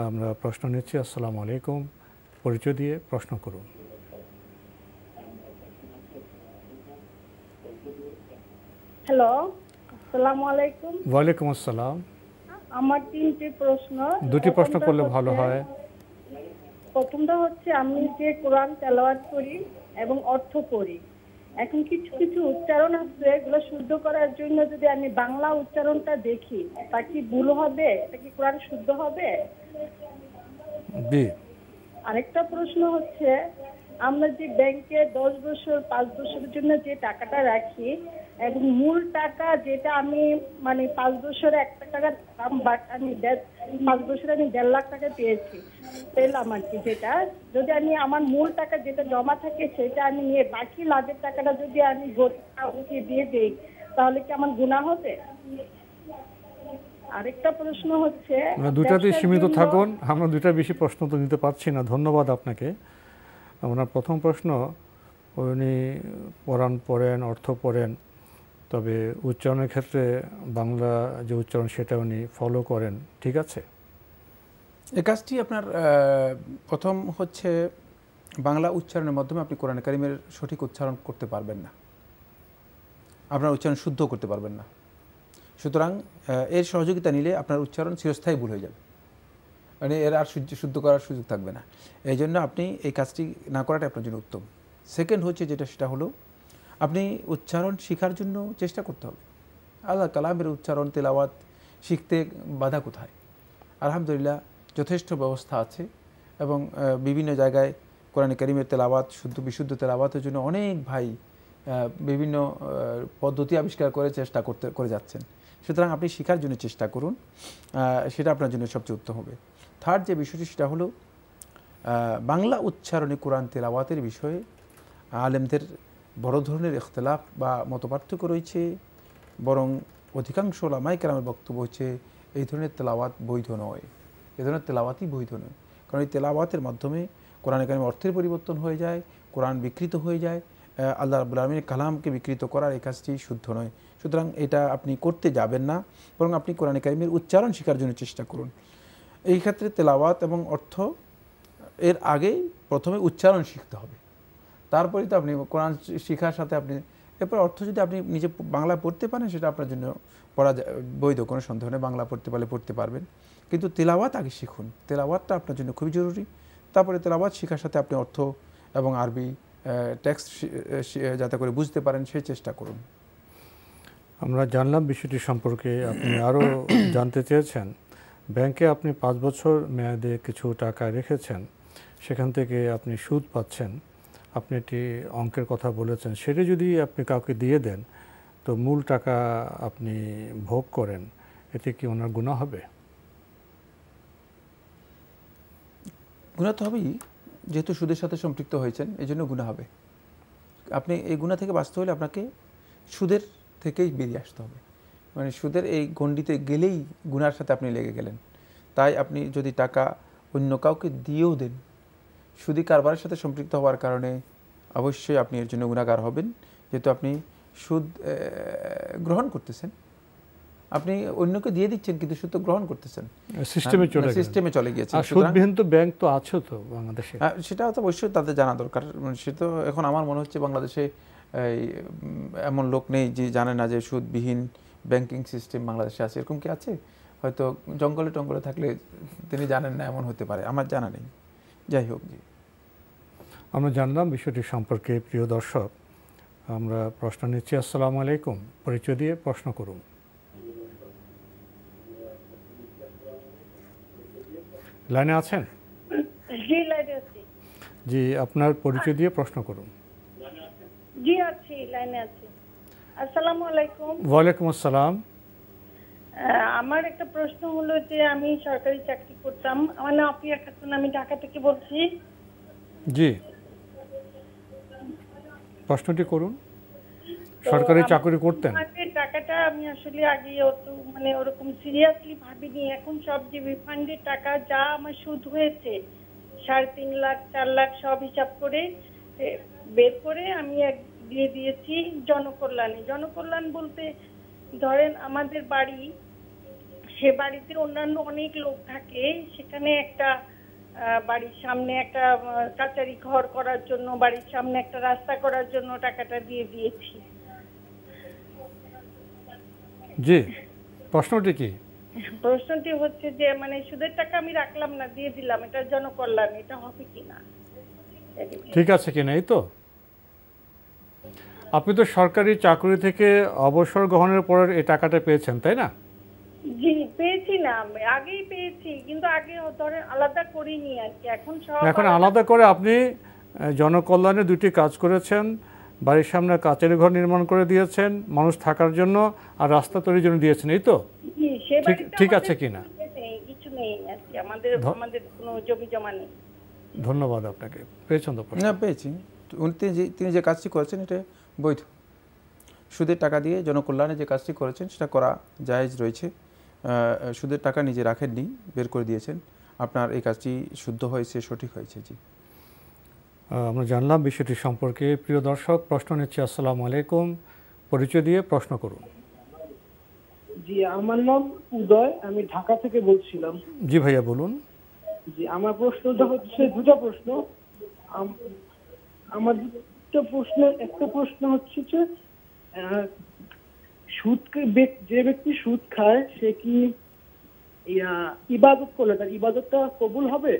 আমরা প্রশ্ন নিচ্ছি আসসালামু আলাইকুম পরিচয় দিয়ে প্রশ্ন করুন হ্যালো আসসালামু আলাইকুম ওয়ালাইকুম আসসালাম আমার তিনটি প্রশ্ন দুটি প্রশ্ন করলে ভালো হয় প্রথমটা হচ্ছে আমি যে কোরআন তেলাওয়াত করি এবং অর্থ করি এখন কিছু কিছু উচ্চারণ আছে এগুলো শুদ্ধ করার জন্য যদি আমি বাংলা উচ্চারণটা দেখি তা কি ভুল হবে এটা কি কোরআন শুদ্ধ হবে আরেকটা প্রশ্ন হচ্ছে আমরা যে ব্যাংকে দশ বছর পাঁচ বছরের জন্য যে টাকাটা রাখি এবং মূল টাকা যেটা আমি মানে পাঁচ বছরে এক টাকা দাম বাট আমি পাঁচ বছরে আমি দেড় লাখ টাকা পেয়েছি পেলাম আর কি যেটা যদি আমি আমার মূল টাকা যেটা জমা থাকে সেটা আমি নিয়ে বাকি লাভের টাকাটা যদি আমি ওকে দিয়ে দিই তাহলে কি আমার গুণা হবে আরেকটা প্রশ্ন হচ্ছে দুটাতে সীমিত থাকুন আমরা দুটা বেশি প্রশ্ন তো নিতে পারছি না ধন্যবাদ আপনাকে ওনার প্রথম প্রশ্ন উনি পড়ান পড়েন অর্থ পড়েন তবে উচ্চারণের ক্ষেত্রে বাংলা যে উচ্চারণ সেটা উনি ফলো করেন ঠিক আছে এ কাজটি আপনার প্রথম হচ্ছে বাংলা উচ্চারণের মাধ্যমে আপনি কোরআন কারিমের সঠিক উচ্চারণ করতে পারবেন না আপনার উচ্চারণ শুদ্ধ করতে পারবেন না সুতরাং এর সহযোগিতা নিলে আপনার উচ্চারণ চিরস্থায়ী ভুল হয়ে যাবে মানে এর আর শুদ্ধ করার সুযোগ থাকবে না এই জন্য আপনি এই কাজটি না করাটা আপনার জন্য উত্তম সেকেন্ড হচ্ছে যেটা সেটা হলো আপনি উচ্চারণ শেখার জন্য চেষ্টা করতে হবে আল্লাহ কালামের উচ্চারণ তেলাওয়াত শিখতে বাধা কোথায় আলহামদুলিল্লাহ যথেষ্ট ব্যবস্থা আছে এবং বিভিন্ন জায়গায় কোরআন করিমের তেলাওয়াত শুদ্ধ বিশুদ্ধ তেলাওয়াতের জন্য অনেক ভাই বিভিন্ন পদ্ধতি আবিষ্কার করে চেষ্টা করতে করে যাচ্ছেন সুতরাং আপনি শেখার জন্য চেষ্টা করুন সেটা আপনার জন্য সবচেয়ে উত্তম হবে থার্ড যে বিষয়টি সেটা হলো বাংলা উচ্চারণে কোরআন তেলাওয়াতের বিষয়ে আলেমদের বড় ধরনের ইখতলাফ বা মতপার্থক্য রয়েছে বরং অধিকাংশ লামাই কেরামের বক্তব্য হচ্ছে এই ধরনের তেলাওয়াত বৈধ নয় এই ধরনের তেলাওয়াতই বৈধ নয় কারণ এই তেলাওয়াতের মাধ্যমে কোরআন একাডেমি অর্থের পরিবর্তন হয়ে যায় কোরআন বিকৃত হয়ে যায় আল্লাহ রাবুল আলমীর কালামকে বিকৃত করার এই কাজটি শুদ্ধ নয় সুতরাং এটা আপনি করতে যাবেন না বরং আপনি কোরআন কালিমের উচ্চারণ শেখার জন্য চেষ্টা করুন এই ক্ষেত্রে তেলাওয়াত এবং অর্থ এর আগে প্রথমে উচ্চারণ শিখতে হবে তারপরেই তো আপনি কোরআন শিখার সাথে আপনি এরপর অর্থ যদি আপনি নিজে বাংলা পড়তে পারেন সেটা আপনার জন্য পড়া বৈধ কোনো সন্দেহ নেই বাংলা পড়তে পারলে পড়তে পারবেন কিন্তু তেলাওয়াত আগে শিখুন তেলাওয়াতটা আপনার জন্য খুবই জরুরি তারপরে তেলাওয়াত শিখার সাথে আপনি অর্থ এবং আরবি টেক্সট যাতে করে বুঝতে পারেন সেই চেষ্টা করুন আমরা জানলাম বিষয়টি সম্পর্কে আপনি আরও জানতে চেয়েছেন ব্যাংকে আপনি পাঁচ বছর মেয়াদে কিছু টাকা রেখেছেন সেখান থেকে আপনি সুদ পাচ্ছেন আপনি একটি অঙ্কের কথা বলেছেন সেটা যদি আপনি কাউকে দিয়ে দেন তো মূল টাকা আপনি ভোগ করেন এতে কি ওনার গুণা হবে গুণা তো হবেই যেহেতু সুদের সাথে সম্পৃক্ত হয়েছেন এই জন্য গুণা হবে আপনি এই গুণা থেকে বাঁচতে হলে আপনাকে সুদের থেকেই বেরিয়ে আসতে হবে মানে সুদের এই গণ্ডিতে গেলেই গুণার সাথে আপনি লেগে গেলেন তাই আপনি যদি টাকা অন্য কাউকে দিয়েও দেন সুদী কারবারের সাথে সম্পৃক্ত হওয়ার কারণে অবশ্যই আপনি এর জন্য গুণাগার হবেন যেহেতু আপনি সুদ গ্রহণ করতেছেন আপনি অন্যকে দিয়ে দিচ্ছেন কিন্তু সুদ তো গ্রহণ করতেছেন সিস্টেমে হ্যাঁ, চলে সিস্টেমে চলে গিয়েছে সুদবিহীন তো ব্যাংক তো আছে তো বাংলাদেশে হ্যাঁ, সেটা তো অবশ্যই তাদের জানা দরকার মানে সে তো এখন আমার মনে হচ্ছে বাংলাদেশে এমন লোক নেই যে জানে না যে সুদবিহীন ব্যাংকিং সিস্টেম বাংলাদেশে আছে এরকম কি আছে হয়তো জঙ্গলে টঙ্গলে থাকলে তিনি জানেন না এমন হতে পারে আমার জানা নেই যাই হোক জি আমরা জানলাম বিষয়টি সম্পর্কে প্রিয় দর্শক আমরা প্রশ্ন নিচ্ছি আসসালাম আলাইকুম পরিচয় দিয়ে প্রশ্ন করুন লাইনে আছেন জি লাইনে আছি জি আপনার পরিচয় দিয়ে প্রশ্ন করুন জি আছি লাইনে আছি আসসালামু আলাইকুম ওয়া আলাইকুম আসসালাম আমার একটা প্রশ্ন হলো যে আমি সরকারি চাকরি করতাম আমার নাম আপিয়া খাতুন আমি ঢাকা থেকে বলছি জি প্রশ্নটি করুন সরকারি চাকরি করতেন টাকাটা আমি আসলে আগে অত মানে ওরকম সিরিয়াসলি ভাবিনি এখন সব যে রিফান্ডের টাকা যা আমার সুদ হয়েছে সাড়ে তিন লাখ চার লাখ সব হিসাব করে বের করে আমি এক দিয়ে দিয়েছি জনকল্যাণে জনকল্যাণ বলতে ধরেন আমাদের বাড়ি সে বাড়িতে অন্যান্য অনেক লোক থাকে সেখানে একটা বাড়ির সামনে একটা কাচারি ঘর করার জন্য বাড়ির সামনে একটা রাস্তা করার জন্য টাকাটা দিয়ে দিয়েছি জি প্রশ্নটি কি প্রশ্নটি হচ্ছে যে মানে সুদের টাকা আমি রাখলাম না দিয়ে দিলাম এটা জনকল্যাণ এটা হবে কিনা ঠিক আছে কিনা এই তো আপনি তো সরকারি চাকরি থেকে অবসর গ্রহণের পর এই টাকাটা পেয়েছেন তাই না জি পেয়েছিলাম আগেই পেয়েছি কিন্তু আগে ধরে আলাদা করিনি আর কি এখন সব এখন আলাদা করে আপনি জনকল্যাণে দুটি কাজ করেছেন বাড়ির সামনে কাচের ঘর নির্মাণ করে দিয়েছেন মানুষ থাকার জন্য আর রাস্তা তৈরির জন্য দিয়েছেন এই তো ঠিক আছে কিনা ইয়ে কি ধন্যবাদ আপনাকে পেয়েছেন তো না পেয়েছি তিনি যে তিনি যে কাজটি করেছেন এটা বৈধ সুদের টাকা দিয়ে জনকল্যাণে যে কাজটি করেছেন সেটা করা জায়েজ রয়েছে সুদের টাকা নিজে রাখেননি বের করে দিয়েছেন আপনার এই কাজটি শুদ্ধ হয়েছে সঠিক হয়েছে জি আমরা জানলাম বিষয়টি সম্পর্কে প্রিয় দর্শক প্রশ্ন নিচ্ছি আসসালামু আলাইকুম পরিচয় দিয়ে প্রশ্ন করুন জি আমার নাম উদয় আমি ঢাকা থেকে বলছিলাম জি ভাইয়া বলুন জি আমার প্রশ্নটা হচ্ছে দুটো প্রশ্ন আমার দুটো প্রশ্ন একটা প্রশ্ন হচ্ছে যে সুদকে যে ব্যক্তি সুদ খায় সে কি ইবাদত করলে তার ইবাদতটা কবুল হবে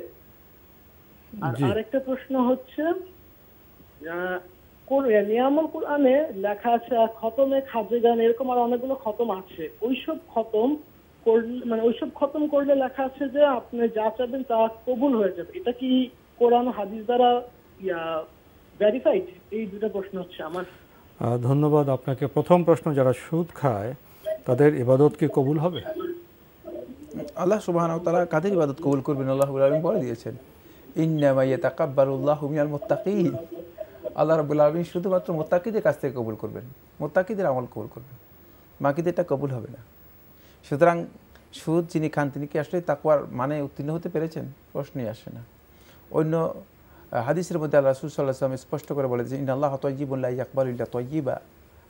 আর একটা প্রশ্ন হচ্ছে নিয়ামল কোরআনে লেখা আছে খতমে খাজে গান এরকম আর অনেকগুলো খতম আছে ওইসব খতম করলে মানে ওইসব খতম করলে লেখা আছে যে আপনি যা চাবেন তা কবুল হয়ে যাবে এটা কি কোরআন হাদিস দ্বারা ইয়া ভেরিফাইড এই দুটা প্রশ্ন হচ্ছে আমার ধন্যবাদ আপনাকে প্রথম প্রশ্ন যারা সুদ খায় তাদের ইবাদত কি কবুল হবে আল্লাহ সুবাহ তারা কাদের ইবাদত কবুল করবেন আল্লাহ আলম বলে দিয়েছেন ইন্নামাইয়া উল্লাহ হুমিয়াল মোত্তাকি আল্লাহ রবুল আলমিন শুধুমাত্র মোত্তাকিদের কাছ থেকে কবুল করবেন মোত্তাকিদের আমল কবুল করবেন বাকিদেরটা কবুল হবে না সুতরাং সুদ যিনি খান তিনি কি আসলে তাকুয়ার মানে উত্তীর্ণ হতে পেরেছেন প্রশ্নই আসে না অন্য হাদিসের মধ্যে আল্লাহ রাসুল সাল্লাহ আসলাম স্পষ্ট করে বলে যে ইন আল্লাহ তৈজিবুল্লাহ আকবর ইল্লা তৈজিবা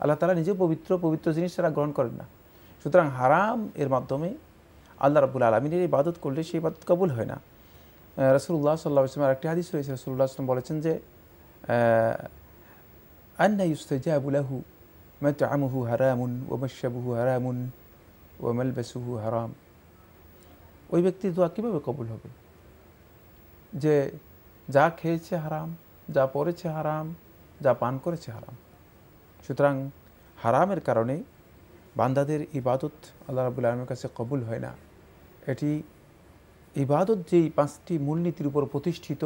আল্লাহ তালা নিজে পবিত্র পবিত্র জিনিস তারা গ্রহণ করেন না সুতরাং হারাম এর মাধ্যমে আল্লাহ রাবুল আলমিনের ইবাদত করলে সেই ইবাদত কবুল হয় না রসুল্লাহ সাল্লাহ আর একটি হাদিস রয়েছে রসুল্লাহ আসলাম বলেছেন যে আন্না ইউস্তাবুলাহু মাতামুহু হারামুন ওমাশাবুহু হারামুন বেসুহু হারাম ওই ব্যক্তির দোয়া কীভাবে কবুল হবে যে যা খেয়েছে হারাম যা পড়েছে হারাম যা পান করেছে হারাম সুতরাং হারামের কারণে বান্দাদের ইবাদত আল্লাহ রাবুল আলমের কাছে কবুল হয় না এটি ইবাদত যেই পাঁচটি মূলনীতির উপর প্রতিষ্ঠিত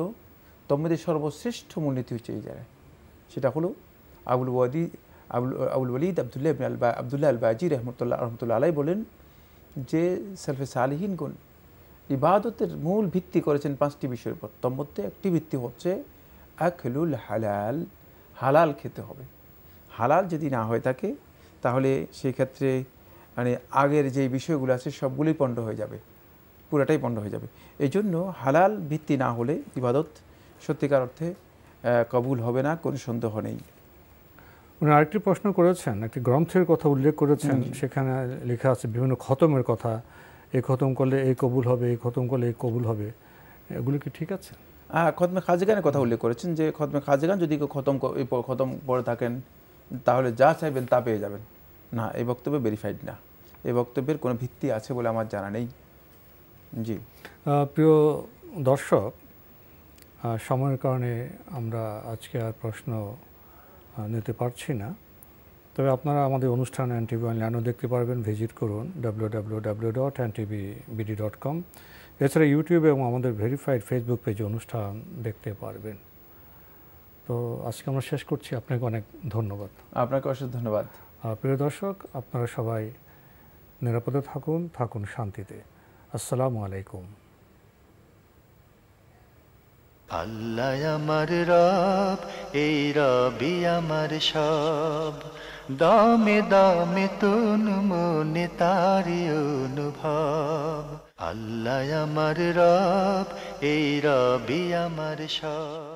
তোমাদের সর্বশ্রেষ্ঠ মূলনীতি হচ্ছে এই জায়গায় সেটা হলো আবুল ওয়াদি আবুল আবুল ওয়ালিদ আবদুল্লাহ আবদুল্লাহ আল বাজি রহমতুল্লাহ রহমতুল্লাহ আলাই বলেন যে সেলফে গুণ ইবাদতের মূল ভিত্তি করেছেন পাঁচটি বিষয়ের উপর মধ্যে একটি ভিত্তি হচ্ছে আখলুল হালাল হালাল খেতে হবে হালাল যদি না হয়ে থাকে তাহলে সেই ক্ষেত্রে মানে আগের যে বিষয়গুলো আছে সবগুলোই পণ্ড হয়ে যাবে পুরাটাই পণ্ড হয়ে যাবে এই জন্য হালাল ভিত্তি না হলে ইবাদত সত্যিকার অর্থে কবুল হবে না কোনো সন্দেহ নেই উনি আরেকটি প্রশ্ন করেছেন একটি গ্রন্থের কথা উল্লেখ করেছেন সেখানে লেখা আছে বিভিন্ন খতমের কথা এই খতম করলে এই কবুল হবে এই খতম করলে এই কবুল হবে এগুলো কি ঠিক আছে হ্যাঁ খতমে খাজিগানের কথা উল্লেখ করেছেন যে খতমে খাজিগান যদি কেউ খতম খতম করে থাকেন তাহলে যা চাইবেন তা পেয়ে যাবেন না এই বক্তব্য ভেরিফাইড না এই বক্তব্যের কোনো ভিত্তি আছে বলে আমার জানা নেই জি প্রিয় দর্শক সময়ের কারণে আমরা আজকে আর প্রশ্ন নিতে পারছি না তবে আপনারা আমাদের অনুষ্ঠান অ্যান্টিবি অনলাইনও দেখতে পারবেন ভিজিট করুন W W W dot NTV BD dot com এছাড়া ইউটিউব এবং আমাদের ভেরিফাইড ফেসবুক পেজে অনুষ্ঠান দেখতে পারবেন তো আজকে আমরা শেষ করছি আপনাকে অনেক ধন্যবাদ আপনাকে অসংখ্য ধন্যবাদ প্রিয় দর্শক আপনারা সবাই নিরাপদে থাকুন থাকুন শান্তিতে আসসালামু আলাইকুম আল্লাহ আমার রব এই রবি আমার সব দামে দামে তুন মনে তারি অনুভব আল্লাহ আমার রব এই রবি আমার সব